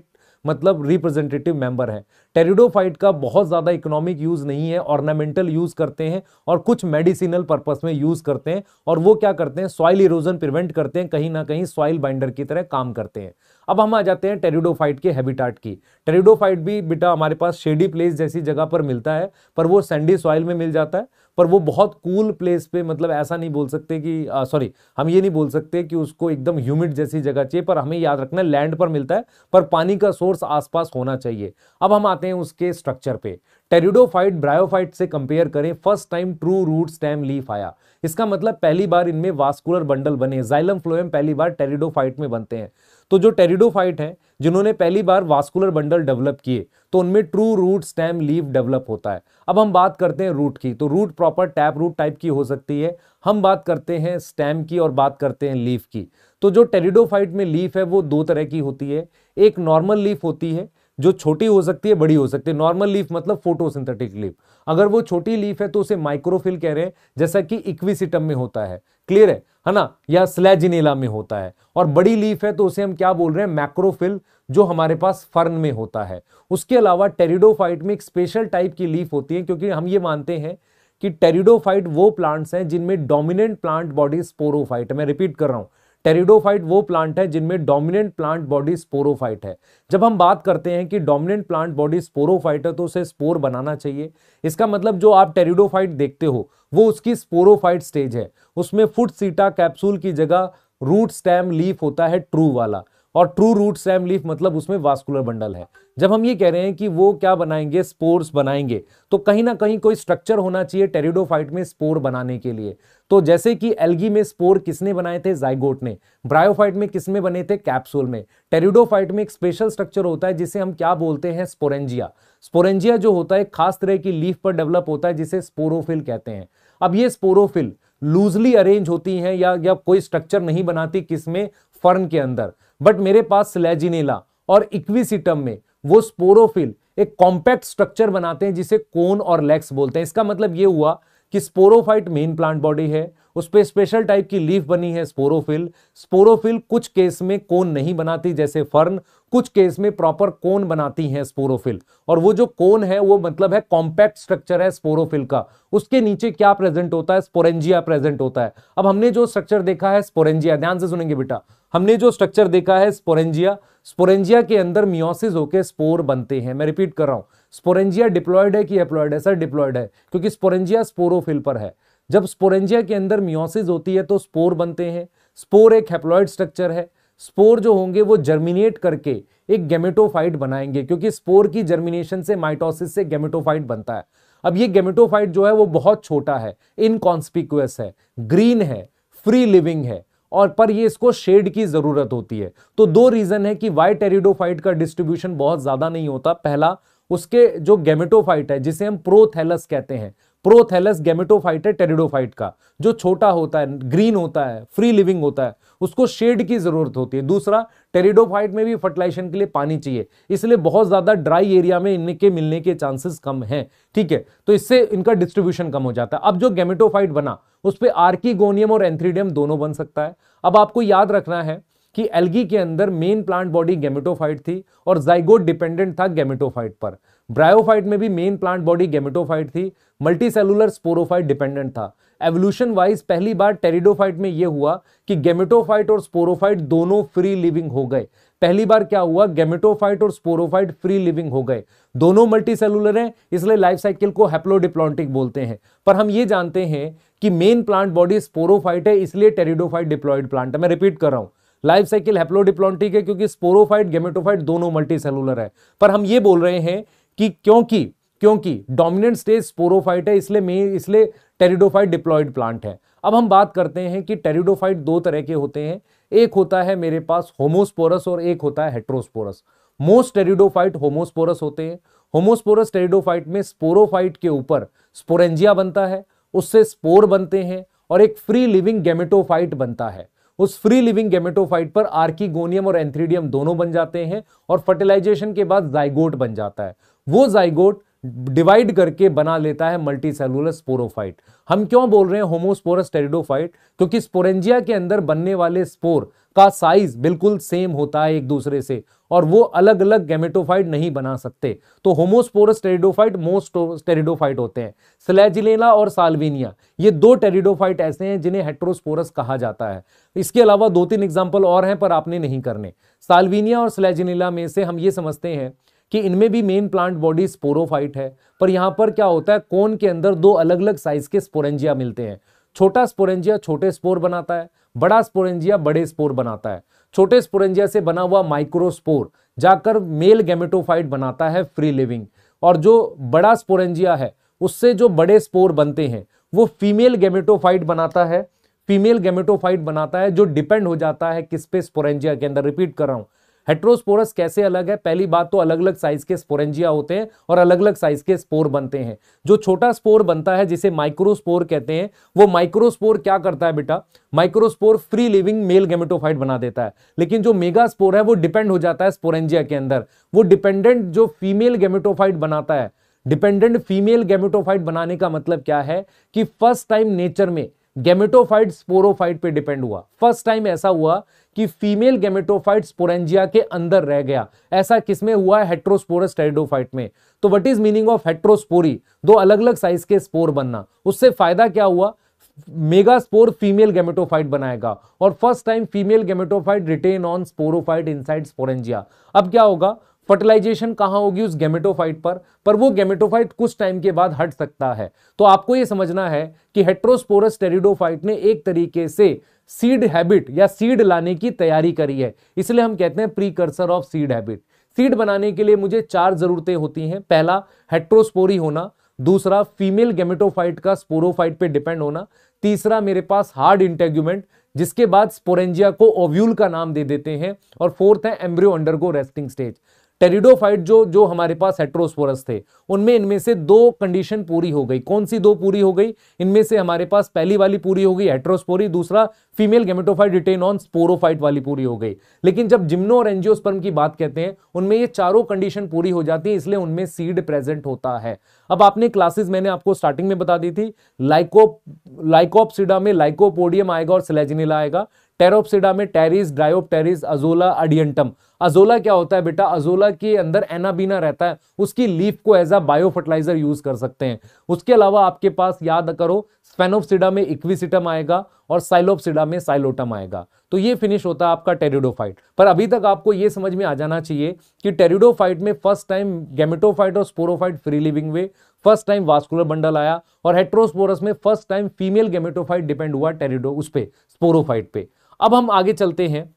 मतलब रिप्रेजेंटेटिव मेंबर है टेरिडोफाइट का बहुत ज़्यादा इकोनॉमिक यूज़ नहीं है ऑर्नामेंटल यूज़ करते हैं और कुछ मेडिसिनल पर्पस में यूज़ करते हैं और वो क्या करते हैं सॉइल इरोजन प्रिवेंट करते हैं कहीं ना कहीं सॉइल बाइंडर की तरह काम करते हैं अब हम आ जाते हैं टेरिडोफाइट के हैबिटाट की टेरिडोफाइट भी बेटा हमारे पास शेडी प्लेस जैसी जगह पर मिलता है पर वो सैंडी सॉइल में मिल जाता है पर वो बहुत कूल प्लेस पे मतलब ऐसा नहीं बोल सकते कि सॉरी हम ये नहीं बोल सकते कि उसको एकदम ह्यूमिड जैसी जगह चाहिए पर हमें याद रखना है लैंड पर मिलता है पर पानी का सोर्स आसपास होना चाहिए अब हम आते हैं उसके स्ट्रक्चर पे टेरिडोफाइट ब्रायोफाइट से कंपेयर करें first time true root stem leaf आया इसका मतलब पहली बार इनमें वास्कुलर बंडल बने जाइलम फ्लोएम पहली बार टेरिडोफाइट में बनते हैं तो जो टेरिडोफाइट है जिन्होंने पहली बार वास्कुलर बंडल डेवलप किए तो उनमें true root stem leave develop होता है अब हम बात करते हैं रूट की तो root proper tap root type की हो सकती है हम बात करते हैं स्टेम की और बात करते हैं लीफ की तो जो टेरिडोफाइट में लीफ है वो दो तरह की होती है एक नॉर्मल लीफ होती है जो छोटी हो सकती है बड़ी हो सकती है नॉर्मल लीफ मतलब फोटोसिंथेटिक लीफ अगर वो छोटी लीफ है तो उसे माइक्रोफिल कह रहे हैं जैसा कि इक्विसिटम में होता है क्लियर है है ना या स्लेजिनेला में होता है और बड़ी लीफ है तो उसे हम क्या बोल रहे हैं मैक्रोफिल जो हमारे पास फर्न में होता है उसके अलावा टेरिडोफाइट में एक स्पेशल टाइप की लीफ होती है क्योंकि हम ये मानते हैं कि टेरिडोफाइट वो प्लांट्स हैं जिनमें डोमिनेंट प्लांट बॉडी स्पोरोफाइट मैं रिपीट कर रहा हूं टेरिडोफाइट वो प्लांट है जिनमें डोमिनेंट प्लांट बॉडी स्पोरोफाइट है जब हम बात करते हैं कि डोमिनेंट प्लांट बॉडी स्पोरोफाइट है तो उसे स्पोर बनाना चाहिए इसका मतलब जो आप टेरिडोफाइट देखते हो वो उसकी स्पोरोफाइट स्टेज है उसमें फुट सीटा कैप्सूल की जगह रूट स्टेम लीफ होता है ट्रू वाला और ट्रू रूट सैम लीफ मतलब उसमें वास्कुलर बंडल है जब हम ये कह रहे हैं कि वो क्या बनाएंगे स्पोर्स बनाएंगे तो कहीं ना कहीं कोई स्ट्रक्चर होना चाहिए टेरिडोफाइट में स्पोर बनाने के लिए तो जैसे कि एल्गी में स्पोर किसने बनाए थे जाइगोट ने ब्रायोफाइट में किसमें बने थे कैप्सूल में टेरिडोफाइट में एक स्पेशल स्ट्रक्चर होता है जिसे हम क्या बोलते हैं स्पोरेंजिया स्पोरेंजिया जो होता है खास तरह की लीफ पर डेवलप होता है जिसे स्पोरोफिल कहते हैं अब ये स्पोरोफिल लूजली अरेंज होती हैं या या कोई स्ट्रक्चर नहीं बनाती किसमें फर्न के अंदर बट मेरे पास स्लेजिनेला और इक्विसिटम में वो स्पोरोफिल एक कॉम्पैक्ट स्ट्रक्चर बनाते हैं जिसे कोन और लेक्स बोलते हैं इसका मतलब ये हुआ कि स्पोरोफाइट मेन प्लांट बॉडी है उस पर स्पेशल टाइप की लीफ बनी है स्पोरोफिल स्पोरोफिल कुछ केस में कोन नहीं बनाती जैसे फर्न कुछ केस में प्रॉपर कोन बनाती है स्पोरोफिल और वो जो कोन है वो मतलब है कॉम्पैक्ट स्ट्रक्चर है स्पोरोफिल का उसके नीचे क्या प्रेजेंट होता है स्पोरेंजिया प्रेजेंट होता है अब हमने जो स्ट्रक्चर देखा है स्पोरेंजिया ध्यान से सुनेंगे बेटा हमने जो स्ट्रक्चर देखा है स्पोरेंजिया स्पोरेंजिया के अंदर मियोसिस होकर स्पोर बनते हैं मैं रिपीट कर रहा हूं स्पोरेंजिया डिप्लॉयड है कि एप्लॉयड है सर डिप्लॉयड है क्योंकि स्पोरेंजिया स्पोरोफिल पर है जब स्पोरेंजिया के अंदर म्योसिस होती है तो स्पोर बनते हैं स्पोर एक हेप्लॉयड स्ट्रक्चर है स्पोर जो होंगे वो जर्मिनेट करके एक गेमेटोफाइट बनाएंगे क्योंकि स्पोर की जर्मिनेशन से माइटोसिस से गेमेटोफाइट बनता है अब ये गेमेटोफाइट जो है वो बहुत छोटा है इनकॉन्स्पिकुअस है ग्रीन है फ्री लिविंग है और पर ये इसको शेड की जरूरत होती है तो दो रीजन है कि वाई टेरिडोफाइट का डिस्ट्रीब्यूशन बहुत ज्यादा नहीं होता पहला उसके जो गेमेटोफाइट है जिसे हम प्रोथेलस कहते हैं प्रोथेलस गेमेटोफाइट है टेरिडोफाइट का जो छोटा होता है ग्रीन होता है फ्री लिविंग होता है उसको शेड की ज़रूरत होती है दूसरा टेरिडोफाइट में भी फर्टिलाइजेशन के लिए पानी चाहिए इसलिए बहुत ज़्यादा ड्राई एरिया में इनके मिलने के चांसेस कम है ठीक है तो इससे इनका डिस्ट्रीब्यूशन कम हो जाता है अब जो गेमेटोफाइट बना उस पर आर्कीगोनियम और एंथ्रीडियम दोनों बन सकता है अब आपको याद रखना है कि एल्गी के अंदर मेन प्लांट बॉडी गेमेटोफाइट थी और जाइगोड डिपेंडेंट था गेमेटोफाइट पर ब्रायोफाइट में भी मेन प्लांट बॉडी गेमेटोफाइट थी मल्टी सेलुलर स्पोरोफाइट डिपेंडेंट था एवोल्यूशन वाइज पहली बार टेरिडोफाइट में यह हुआ कि गेमेटोफाइट और स्पोरोफाइट दोनों फ्री लिविंग हो गए पहली बार क्या हुआ गेमेटोफाइट और स्पोरोफाइट फ्री लिविंग हो गए दोनों मल्टी सेलुलर हैं इसलिए लाइफ साइकिल को हेप्लोडिप्लॉन्टिक बोलते हैं पर हम ये जानते हैं कि मेन प्लांट बॉडी स्पोरोफाइट है इसलिए टेरिडोफाइट डिप्लॉइड प्लांट है मैं रिपीट कर रहा हूं लाइफ साइकिल हेप्लोडिप्लॉन्टिक है क्योंकि स्पोरोफाइट गेमेटोफाइट दोनों मल्टी सेलुलर है पर हम ये बोल रहे हैं कि क्योंकि क्योंकि डोमिनेंट स्टेज स्पोरोफाइट है इसलिए मेन इसलिए टेरिडोफाइट डिप्लॉयड प्लांट है अब हम बात करते हैं कि टेरिडोफाइट दो तरह के होते हैं एक होता है मेरे पास होमोस्पोरस और एक होता है हेट्रोस्पोरस मोस्ट टेरिडोफाइट होमोस्पोरस होते हैं होमोस्पोरस टेरिडोफाइट में स्पोरोफाइट के ऊपर स्पोरेंजिया बनता है उससे स्पोर बनते हैं और एक फ्री लिविंग गेमेटोफाइट बनता है उस फ्री लिविंग गेमेटोफाइट पर आर्कीगोनियम और एंथ्रीडियम दोनों बन जाते हैं और फर्टिलाइजेशन के बाद जाइगोट बन जाता है वो जाइगोट डिवाइड करके बना लेता है मल्टी सेलुलर स्पोरोफाइट हम क्यों बोल रहे हैं होमोस्पोरस टेरिडोफाइट क्योंकि स्पोरेंजिया के अंदर बनने वाले स्पोर का साइज बिल्कुल सेम होता है एक दूसरे से और वो अलग अलग गैमेटोफाइट नहीं बना सकते तो होमोस्पोरस टेरिडोफाइट मोस्ट टेरिडोफाइट होते हैं स्लेजिलेला और साल्विनिया ये दो टेरिडोफाइट ऐसे हैं जिन्हें हेट्रोस्पोरस कहा जाता है इसके अलावा दो तीन एग्जाम्पल और हैं पर आपने नहीं करने साल्विनिया और स्लैजिलेला में से हम ये समझते हैं कि इनमें भी मेन प्लांट बॉडी स्पोरोफाइट है पर यहाँ पर क्या होता है कोन के अंदर दो अलग अलग साइज के स्पोरेंजिया मिलते हैं छोटा स्पोरेंजिया छोटे स्पोर बनाता है बड़ा स्पोरेंजिया बड़े स्पोर बनाता है छोटे स्पोरेंजिया से बना हुआ माइक्रोस्पोर जाकर मेल गैमेटोफाइट बनाता है फ्री लिविंग और जो बड़ा स्पोरेंजिया है उससे जो बड़े स्पोर बनते हैं वो फीमेल गैमेटोफाइट बनाता है फीमेल गैमेटोफाइट बनाता है जो डिपेंड हो जाता है किस पे स्पोरेंजिया के अंदर रिपीट कर रहा हूं हेट्रोस्पोरस कैसे अलग है पहली बात तो अलग अलग साइज के स्पोरेंजिया होते हैं और अलग अलग साइज के स्पोर बनते हैं जो छोटा स्पोर बनता है जिसे माइक्रोस्पोर कहते हैं वो माइक्रोस्पोर क्या करता है बेटा microspore free living male gametophyte बना देता है लेकिन जो मेगा स्पोर है वो डिपेंड हो जाता है स्पोरेंजिया के अंदर वो डिपेंडेंट जो फीमेल गेमेटोफाइट बनाता है डिपेंडेंट फीमेल गेमेटोफाइट बनाने का मतलब क्या है कि फर्स्ट टाइम नेचर में गेमेटोफाइट स्पोरोफाइट पे डिपेंड हुआ फर्स्ट टाइम ऐसा हुआ कि फीमेल गेमेटोफाइट स्पोरेंजिया के अंदर रह गया ऐसा किसमें हुआ है हेट्रोस्पोरस टेरिडोफाइट में तो what is meaning of heterospory दो अलग अलग साइज के स्पोर बनना उससे फायदा क्या हुआ मेगा स्पोर फीमेल गेमेटोफाइट बनाएगा और first time female gametophyte retain on sporophyte inside sporangia अब क्या होगा फर्टिलाइजेशन कहाँ होगी उस गेमेटोफाइट पर पर वो गेमेटोफाइट कुछ टाइम के बाद हट सकता है तो आपको ये समझना है कि हेट्रोस्पोरस टेरिडोफाइट ने एक तरीके से सीड हैबिट या सीड लाने की तैयारी करी है इसलिए हम कहते हैं precursor of seed habit seed बनाने के लिए मुझे चार जरूरतें होती हैं पहला हेट्रोस्पोरी होना दूसरा फीमेल गेमेटोफाइट का स्पोरोफाइट पे डिपेंड होना तीसरा मेरे पास हार्ड इंटेग्यूमेंट जिसके बाद स्पोरेंजिया को ओव्यूल का नाम दे देते हैं और फोर्थ है embryo undergo resting stage pteridophyte जो जो हमारे पास हेट्रोस्पोरस थे उनमें इनमें से दो कंडीशन पूरी हो गई कौन सी दो पूरी हो गई इनमें से हमारे पास पहली वाली पूरी हो गई हेट्रोस्पोरी दूसरा female gametophyte retain on sporophyte वाली पूरी हो गई लेकिन जब जिम्नो और एनजियोस्पर्म की बात कहते हैं उनमें ये चारों कंडीशन पूरी हो जाती है इसलिए उनमें सीड प्रेजेंट होता है अब आपने क्लासेज मैंने आपको स्टार्टिंग में बता दी थी लाइको लाइकोपसिडा में लाइकोपोडियम आएगा और सिलेजिनिला आएगा टेरोपसिडा में Pteris Dryopteris Azolla Adiantum Azolla क्या होता है बेटा अजोला के अंदर एनाबीना रहता है उसकी लीफ को as a bio fertiliser use कर सकते हैं उसके अलावा आपके पास याद करो स्पेनोपसिडा में इक्विसिटम आएगा और साइलोपसिडा में साइलोटम आएगा तो ये फिनिश होता है आपका टेरिडोफाइट पर अभी तक आपको ये समझ में आ जाना चाहिए कि टेरिडोफाइट में फर्स्ट टाइम गेमेटोफाइट और स्पोरोफाइट फ्री लिविंग वे फर्स्ट टाइम वास्कुलर बंडल आया और हेट्रोस्पोरस में first time female gametophyte depend हुआ टेरिडो उस पर स्पोरोफाइट पे अब हम आगे चलते हैं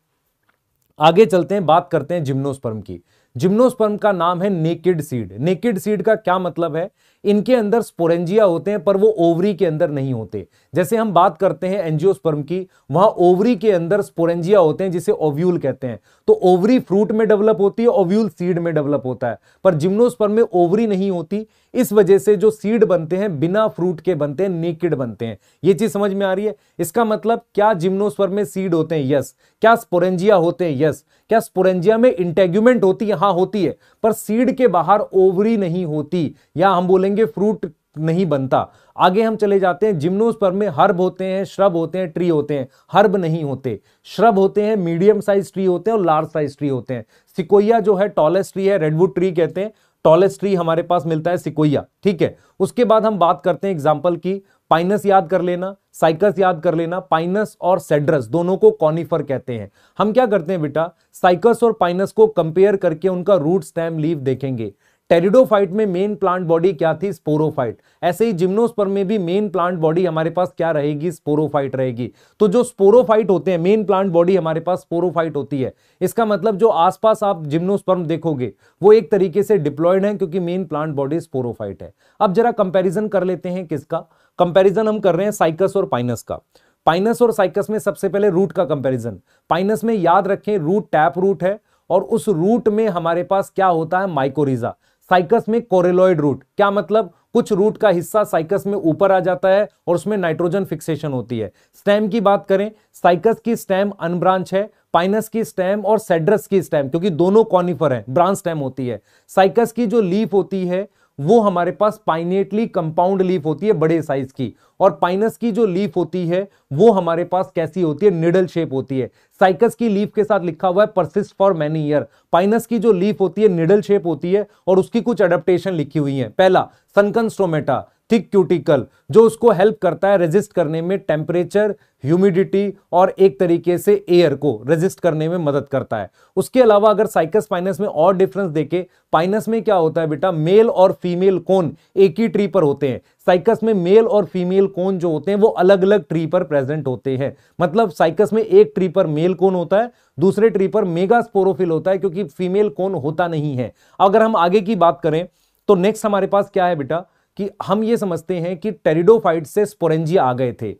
आगे चलते हैं बात करते हैं जिम्नोस्पर्म की जिम्नोस्पर्म का नाम है नेकेड सीड नेकेड सीड का क्या मतलब है इनके अंदर स्पोरेंजिया होते हैं पर वो ओवरी के अंदर नहीं होते जैसे हम बात करते हैं एंजियोस्पर्म की वहां ओवरी के अंदर स्पोरेंजिया होते हैं जिसे ओव्यूल कहते हैं तो ओवरी फ्रूट में डेवलप होती है ओव्यूल सीड में डेवलप होता है पर जिम्नोस्पर्म में ओवरी नहीं होती इस वजह से जो सीड बनते हैं बिना फ्रूट के बनते हैं नेकिड बनते हैं ये चीज समझ में आ रही है इसका मतलब क्या जिम्नोस्पर्म में सीड होते हैं यस क्या स्पोरेंजिया होते हैं यस क्या स्पोरेंजिया में इंटेग्यूमेंट होती है हाँ होती है पर सीड के बाहर ओवरी नहीं होती या हम बोलेंगे खाएंगे फ्रूट नहीं बनता आगे हम चले जाते हैं जिम्नोस्पर्म में हर्ब होते हैं श्रब होते हैं ट्री होते हैं हर्ब नहीं होते श्रब होते हैं मीडियम साइज ट्री होते हैं और लार्ज साइज ट्री होते हैं सिकोइया जो है टॉलेस्ट ट्री है रेडवुड ट्री कहते हैं टॉलेस्ट ट्री हमारे पास मिलता है सिकोइया ठीक है उसके बाद हम बात करते हैं एग्जाम्पल की पाइनस याद कर लेना साइकस याद कर लेना पाइनस और सेड्रस दोनों को कॉनिफर कहते हैं हम क्या करते हैं बेटा साइकस और पाइनस को कंपेयर करके उनका रूट स्टैम लीव देखेंगे टेरिडोफाइट में मेन प्लांट बॉडी क्या थी स्पोरोफाइट ऐसे ही जिम्नोस्पर्म में भी मेन प्लांट बॉडी हमारे पास क्या रहेगी स्पोरोफाइट रहेगी तो जो स्पोरोफाइट होते हैं मेन प्लांट बॉडी हमारे पास स्पोरोफाइट होती है इसका मतलब जो आसपास आप जिम्नोस्पर्म देखोगे वो एक तरीके से डिप्लॉयड है क्योंकि मेन प्लांट बॉडी स्पोरोफाइट है अब जरा कंपेरिजन कर लेते हैं किसका कंपेरिजन हम कर रहे हैं साइकस और पाइनस का पाइनस और साइकस में सबसे पहले रूट का कंपेरिजन पाइनस में याद रखें रूट टैप रूट है और उस रूट में हमारे पास क्या होता है माइकोरिजा साइकस में कोरेलॉइड रूट क्या मतलब कुछ रूट का हिस्सा साइकस में ऊपर आ जाता है और उसमें नाइट्रोजन फिक्सेशन होती है स्टेम की बात करें साइकस की स्टेम अनब्रांच है पाइनस की स्टेम और सेड्रस की स्टेम क्योंकि दोनों कॉनिफर हैं ब्रांच स्टेम होती है साइकस की जो लीफ होती है वो हमारे पास पाइनेटली कंपाउंड लीफ होती है बड़े साइज की और पाइनस की जो लीफ होती है वो हमारे पास कैसी होती है निडल शेप होती है साइकस की लीफ के साथ लिखा हुआ है persist for many year Pinus की जो लीफ होती है निडल शेप होती है और उसकी कुछ अडेप्टेशन लिखी हुई है पहला सनकन स्टोमेटा थिक क्यूटिकल जो उसको हेल्प करता है रेजिस्ट करने में टेम्परेचर ह्यूमिडिटी और एक तरीके से एयर को रेजिस्ट करने में मदद करता है उसके अलावा अगर साइकस पाइनस में और डिफरेंस देखें पाइनस में क्या होता है बेटा मेल और फीमेल कोन एक ही ट्री पर होते हैं साइकस में मेल और फीमेल कोन जो होते हैं वो अलग अलग ट्री पर प्रेजेंट होते हैं मतलब साइकस में एक ट्री पर मेल कोन होता है दूसरे ट्री पर मेगा स्पोरोफिल होता है क्योंकि फीमेल कोन होता नहीं है अगर हम आगे की बात करें तो नेक्स्ट हमारे पास क्या है बेटा कि हम ये समझते हैं कि टेरिडोफाइट से स्पोरेंजिया आ गए थे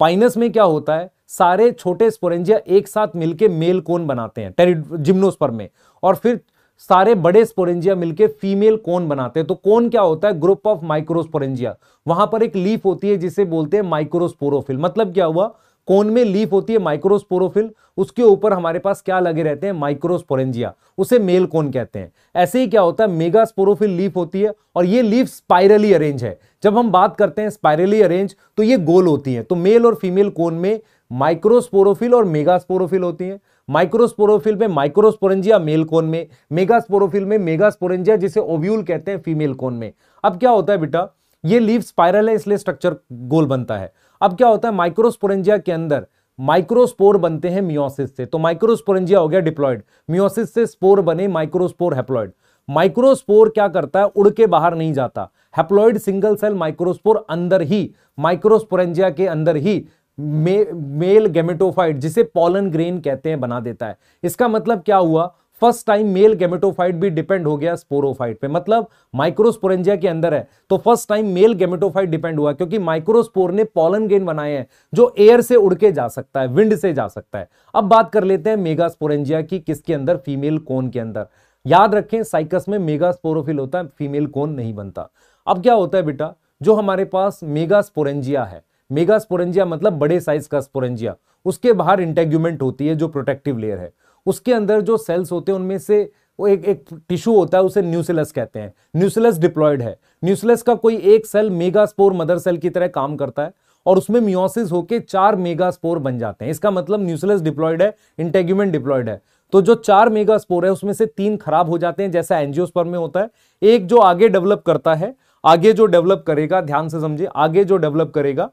पाइनस में क्या होता है सारे छोटे स्पोरेंजिया एक साथ मिलके मेल कोन बनाते हैं जिम्नोस्पर में और फिर सारे बड़े स्पोरेंजिया मिलके फीमेल कोन बनाते हैं तो कोन क्या होता है ग्रुप ऑफ माइक्रोस्पोरेंजिया वहां पर एक लीफ होती है जिसे बोलते हैं माइक्रोस्पोरोफिल मतलब क्या हुआ कोन में लीफ होती है माइक्रोस्पोरोफिल उसके ऊपर हमारे पास क्या लगे रहते हैं माइक्रोस्पोरेंजिया उसे मेल कोन कहते हैं ऐसे ही क्या होता है मेगा स्पोरोफिल लीफ होती है और ये लीफ स्पाइरली अरेंज है जब हम बात करते हैं स्पाइरली अरेंज तो ये गोल होती है तो मेल और फीमेल कोन में माइक्रोस्पोरोफिल और मेगा स्पोरोफिल होती है माइक्रोस्पोरोफिल में माइक्रोस्पोरेंजिया मेल कोन में मेगा स्पोरोफिल में मेगा स्पोरेंजिया जिसे ओव्यूल कहते हैं फीमेल कोन में अब क्या होता है बेटा ये लीफ स्पाइरल है इसलिए स्ट्रक्चर गोल बनता है अब क्या होता है माइक्रोस्पोरेंजिया के अंदर माइक्रोस्पोर बनते हैं मियोसिस से तो माइक्रोस्पोरेंजिया हो गया डिप्लॉयड मियोसिस से स्पोर बने माइक्रोस्पोर हेप्लॉयड माइक्रोस्पोर क्या करता है उड़ के बाहर नहीं जाता हैप्लॉयड सिंगल सेल माइक्रोस्पोर अंदर ही माइक्रोस्पोरेंजिया के अंदर ही मे, मेल गेमेटोफाइट जिसे पॉलन ग्रेन कहते हैं बना देता है इसका मतलब क्या हुआ फर्स्ट टाइम मेल गेमेटोफाइट भी डिपेंड हो गया स्पोरोफाइट पे मतलब माइक्रोस्पोरेंजिया के अंदर है तो first time male gametophyte depend हुआ क्योंकि माइक्रोस्पोर ने पॉलन गेन बनाए हैं जो एयर से उड़ के जा सकता है विंड से जा सकता है अब बात कर लेते हैं मेगा स्पोरेंजिया की किसके अंदर फीमेल कोन के अंदर याद रखें साइकस में स्पोरोफिल होता है फीमेल कोन नहीं बनता अब क्या होता है बेटा जो हमारे पास मेगा स्पोरेंजिया है मेगा स्पोरेंजिया मतलब बड़े साइज का स्पोरेंजिया उसके बाहर इंटेग्यूमेंट होती है जो प्रोटेक्टिव लेयर है उसके अंदर जो सेल्स होते हैं उनमें से वो एक एक टिश्यू होता है उसे न्यूसिलस कहते हैं न्यूसिलस डिप्लॉयड है न्यूसिलस का कोई एक सेल मेगास्पोर मदर सेल की तरह काम करता है और उसमें म्योसिस होके चार मेगास्पोर बन जाते हैं इसका मतलब न्यूसिलस डिप्लॉयड है इंटेग्यूमेंट डिप्लॉयड है तो जो चार मेगास्पोर है उसमें से तीन खराब हो जाते हैं जैसा एनजियोस्पर में होता है एक जो आगे डेवलप करता है आगे जो डेवलप करेगा ध्यान से समझिए आगे जो डेवलप करेगा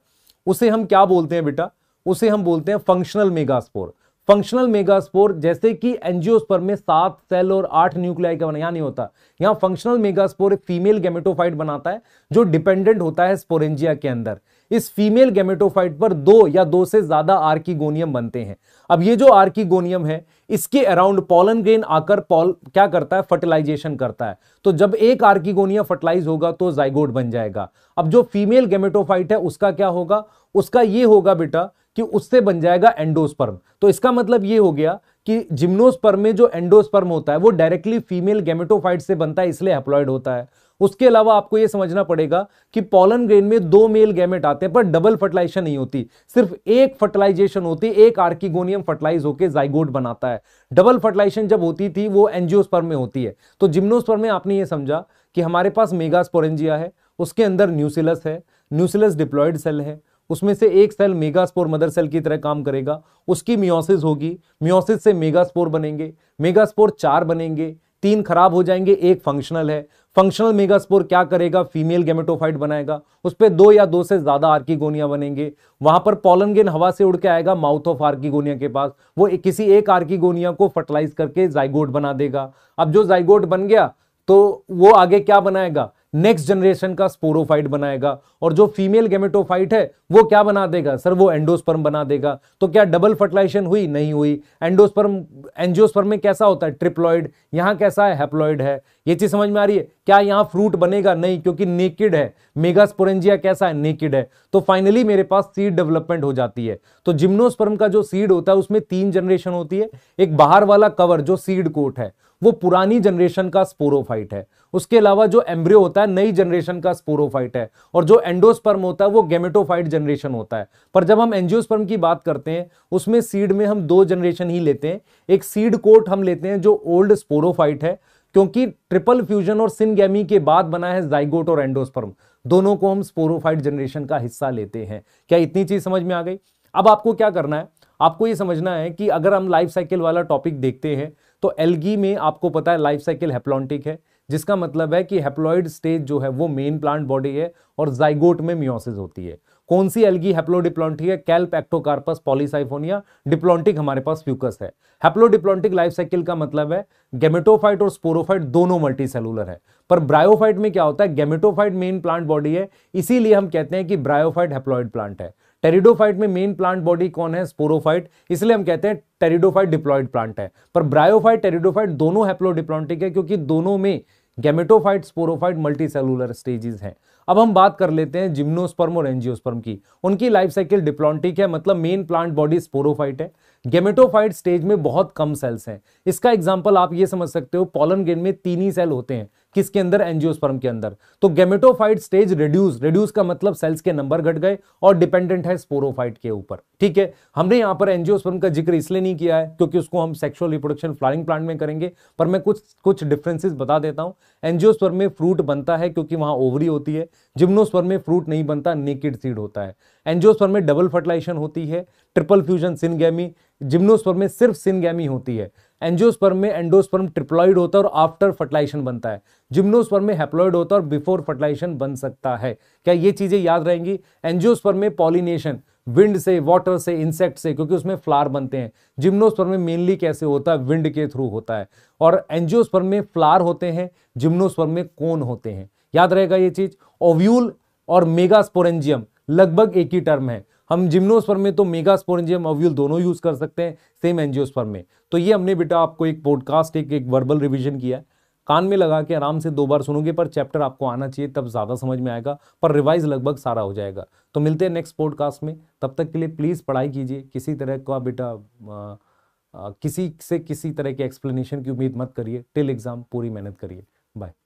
उसे हम क्या बोलते हैं बेटा उसे हम बोलते हैं फंक्शनल मेगास्पोर फंक्शनल मेगास्पोर जैसे कि एंजियोस्पर में सात सेल और आठ न्यूक्लियाई का बनाया नहीं होता यहाँ फंक्शनल मेगास्पोर एक फीमेल गेमेटोफाइट बनाता है जो डिपेंडेंट होता है स्पोरेंजिया के अंदर इस फीमेल गेमेटोफाइट पर दो या दो से ज्यादा आर्कीगोनियम बनते हैं अब ये जो आर्कीगोनियम है इसके अराउंड पॉलन ग्रेन आकर पॉल क्या करता है फर्टिलाइजेशन करता है तो जब एक आर्कीगोनिया फर्टिलाइज होगा तो जाइगोड बन जाएगा अब जो फीमेल गेमेटोफाइट है उसका क्या होगा उसका ये होगा बेटा कि उससे बन जाएगा एंडोस्पर्म तो इसका मतलब ये हो गया कि जिम्नोस्पर्म में जो एंडोस्पर्म होता है वो डायरेक्टली फीमेल गेमेटोफाइट से बनता है इसलिए हेप्लॉयड होता है उसके अलावा आपको यह समझना पड़ेगा कि पॉलन ग्रेन में दो मेल गैमेट आते हैं पर डबल फर्टिलाइजेशन नहीं होती सिर्फ एक फर्टिलाइजेशन होती है एक आर्किगोनियम फर्टिलाइज होकर जाइगोट बनाता है डबल फर्टिलाइजेशन जब होती थी वो एनजियोस्पर्म में होती है तो जिम्नोस्पर्म में आपने ये समझा कि हमारे पास मेगास्पोरेंजिया है उसके अंदर न्यूसिलस है न्यूसिलस डिप्लॉयड सेल है उसमें से एक सेल मेगास्पोर मदर सेल की तरह काम करेगा उसकी मियोसिस होगी मियोसिस से मेगास्पोर बनेंगे मेगास्पोर चार बनेंगे तीन खराब हो जाएंगे एक फंक्शनल है फंक्शनल मेगास्पोर क्या करेगा फीमेल गेमेटोफाइट बनाएगा उस पर दो या दो से ज्यादा आर्किगोनिया बनेंगे वहां पर पॉलनगेन हवा से उड़ के आएगा माउथ ऑफ आर्किगोनिया के पास वो एक, किसी एक आर्किगोनिया को फर्टिलाइज करके जाइगोट बना देगा अब जो जाइगोट बन गया तो वो आगे क्या बनाएगा नेक्स्ट जनरेशन का स्पोरोफाइट बनाएगा और जो फीमेल गेमेटोफाइट है वो क्या बना देगा सर वो एंडोस्पर्म बना देगा तो क्या डबल फर्टिलाइजेशन हुई नहीं हुई एंडोस्पर्म एंजियोस्पर्म में कैसा होता है ट्रिप्लॉइड यहां कैसा है हैप्लॉइड है ये चीज समझ में आ रही है क्या यहाँ फ्रूट बनेगा नहीं क्योंकि नेकिड है मेगास्पोरेंजिया कैसा है नेकिड है तो फाइनली मेरे पास सीड डेवलपमेंट हो जाती है तो जिम्नोस्पर्म का जो सीड होता है उसमें तीन जनरेशन होती है एक बाहर वाला कवर जो सीड कोट है वो पुरानी जनरेशन का स्पोरोफाइट है उसके अलावा जो एम्ब्रियो होता है नई जनरेशन का स्पोरोफाइट है और जो एंडोस्पर्म होता है वो गेमेटोफाइट जनरेशन होता है पर जब हम एंजियोस्पर्म की बात करते हैं उसमें सीड में हम दो जनरेशन ही लेते हैं एक सीड कोट हम लेते हैं जो ओल्ड स्पोरोफाइट है क्योंकि ट्रिपल फ्यूजन और सिनगैमी के बाद बना है जाइगोट और एंडोस्पर्म दोनों को हम स्पोरोफाइट जनरेशन का हिस्सा लेते हैं क्या इतनी चीज समझ में आ गई अब आपको क्या करना है आपको ये समझना है कि अगर हम लाइफ साइकिल वाला टॉपिक देखते हैं तो एलगी में आपको पता है लाइफ साइकिल हेप्लॉन्टिक है जिसका मतलब है कि हेप्लॉइड स्टेज जो है वो मेन प्लांट बॉडी है और जाइगोट में मियोसिस होती है कौन सी एलगी हेप्लोडिप्लोन्टिक है कैल्प एक्टोकार्पस पॉलीसाइफोनिया डिप्लॉन्टिक हमारे पास फ्यूकस है हेप्लोडिप्लोन्टिक लाइफ साइकिल का मतलब है गेमेटोफाइट और स्पोरोफाइट दोनों मल्टी सेलुलर है पर ब्रायोफाइट में क्या होता है गेमेटोफाइट मेन प्लांट बॉडी है इसीलिए हम कहते हैं कि ब्रायोफाइट हेप्लॉइड प्लांट है टेरिडोफाइट में मेन प्लांट बॉडी कौन है स्पोरोफाइट इसलिए हम कहते हैं टेरिडोफाइट डिप्लॉइड प्लांट है पर ब्रायोफाइट टेरिडोफाइट दोनों हेप्लोडिप्लॉन्टिक है क्योंकि दोनों में गैमेटोफाइट स्पोरोफाइट मल्टीसेलुलर स्टेजेस हैं अब हम बात कर लेते हैं जिम्नोस्पर्म और एंजियोस्पर्म की उनकी लाइफ साइकिल डिप्लॉन्टिक है मतलब मेन प्लांट बॉडी स्पोरोफाइट है गेमेटोफाइट स्टेज में बहुत कम सेल्स हैं इसका एग्जाम्पल आप ये समझ सकते हो पॉलन ग्रेन में तीन ही सेल होते हैं किसके अंदर एंजियोस्पर्म के अंदर तो गेमेटोफाइट स्टेज रिड्यूस रिड्यूस का मतलब सेल्स के नंबर घट गए और डिपेंडेंट है स्पोरोफाइट के ऊपर ठीक है हमने यहां पर एंजियोस्पर्म का जिक्र इसलिए नहीं किया है क्योंकि उसको हम सेक्सुअल रिप्रोडक्शन फ्लावरिंग प्लांट में करेंगे पर मैं कुछ कुछ डिफरेंसेस बता देता हूं एनजियोस्पर्म में फ्रूट बनता है क्योंकि वहां ओवरी होती है जिम्नोस्पर्म में फ्रूट नहीं बनता नेकेड सीड होता है एनजियोस्पर्म में डबल फर्टिलाइजेशन होती है ट्रिपल फ्यूजन सिनगैमी जिम्नोस्पर्म में सिर्फ सिनगैमी होती है एंजियोस्पर्म में एंडोस्पर्म ट्रिप्लॉइड होता है और आफ्टर फर्टिलाइजेशन बनता है जिम्नोस्पर्म में हैप्लॉइड होता है और बिफोर फर्टिलाइजेशन बन सकता है क्या ये चीज़ें याद रहेंगी एंजियोस्पर्म में पॉलिनेशन विंड से वाटर से इंसेक्ट से क्योंकि उसमें फ्लावर बनते हैं जिम्नोस्पर्म में मेनली कैसे होता है विंड के थ्रू होता है और एंजियोस्पर्म में फ्लावर होते हैं जिम्नोस्पर्म में कोन होते हैं याद रहेगा ये चीज़ ओव्यूल और मेगास्पोरेंजियम लगभग एक ही टर्म है हम जिम्नोस्पर्म में तो मेगा स्पोरेंजियम अव्यूल दोनों यूज़ कर सकते हैं सेम एनजियोस्पर्म में तो ये हमने बेटा आपको एक पॉडकास्ट एक एक वर्बल रिविजन किया है कान में लगा के आराम से दो बार सुनोगे पर चैप्टर आपको आना चाहिए तब ज़्यादा समझ में आएगा पर रिवाइज लगभग सारा हो जाएगा तो मिलते हैं नेक्स्ट पॉडकास्ट में तब तक के लिए प्लीज़ पढ़ाई कीजिए किसी तरह का बेटा किसी से किसी तरह के एक्सप्लेनेशन की उम्मीद मत करिए टिल एग्ज़ाम पूरी मेहनत करिए बाय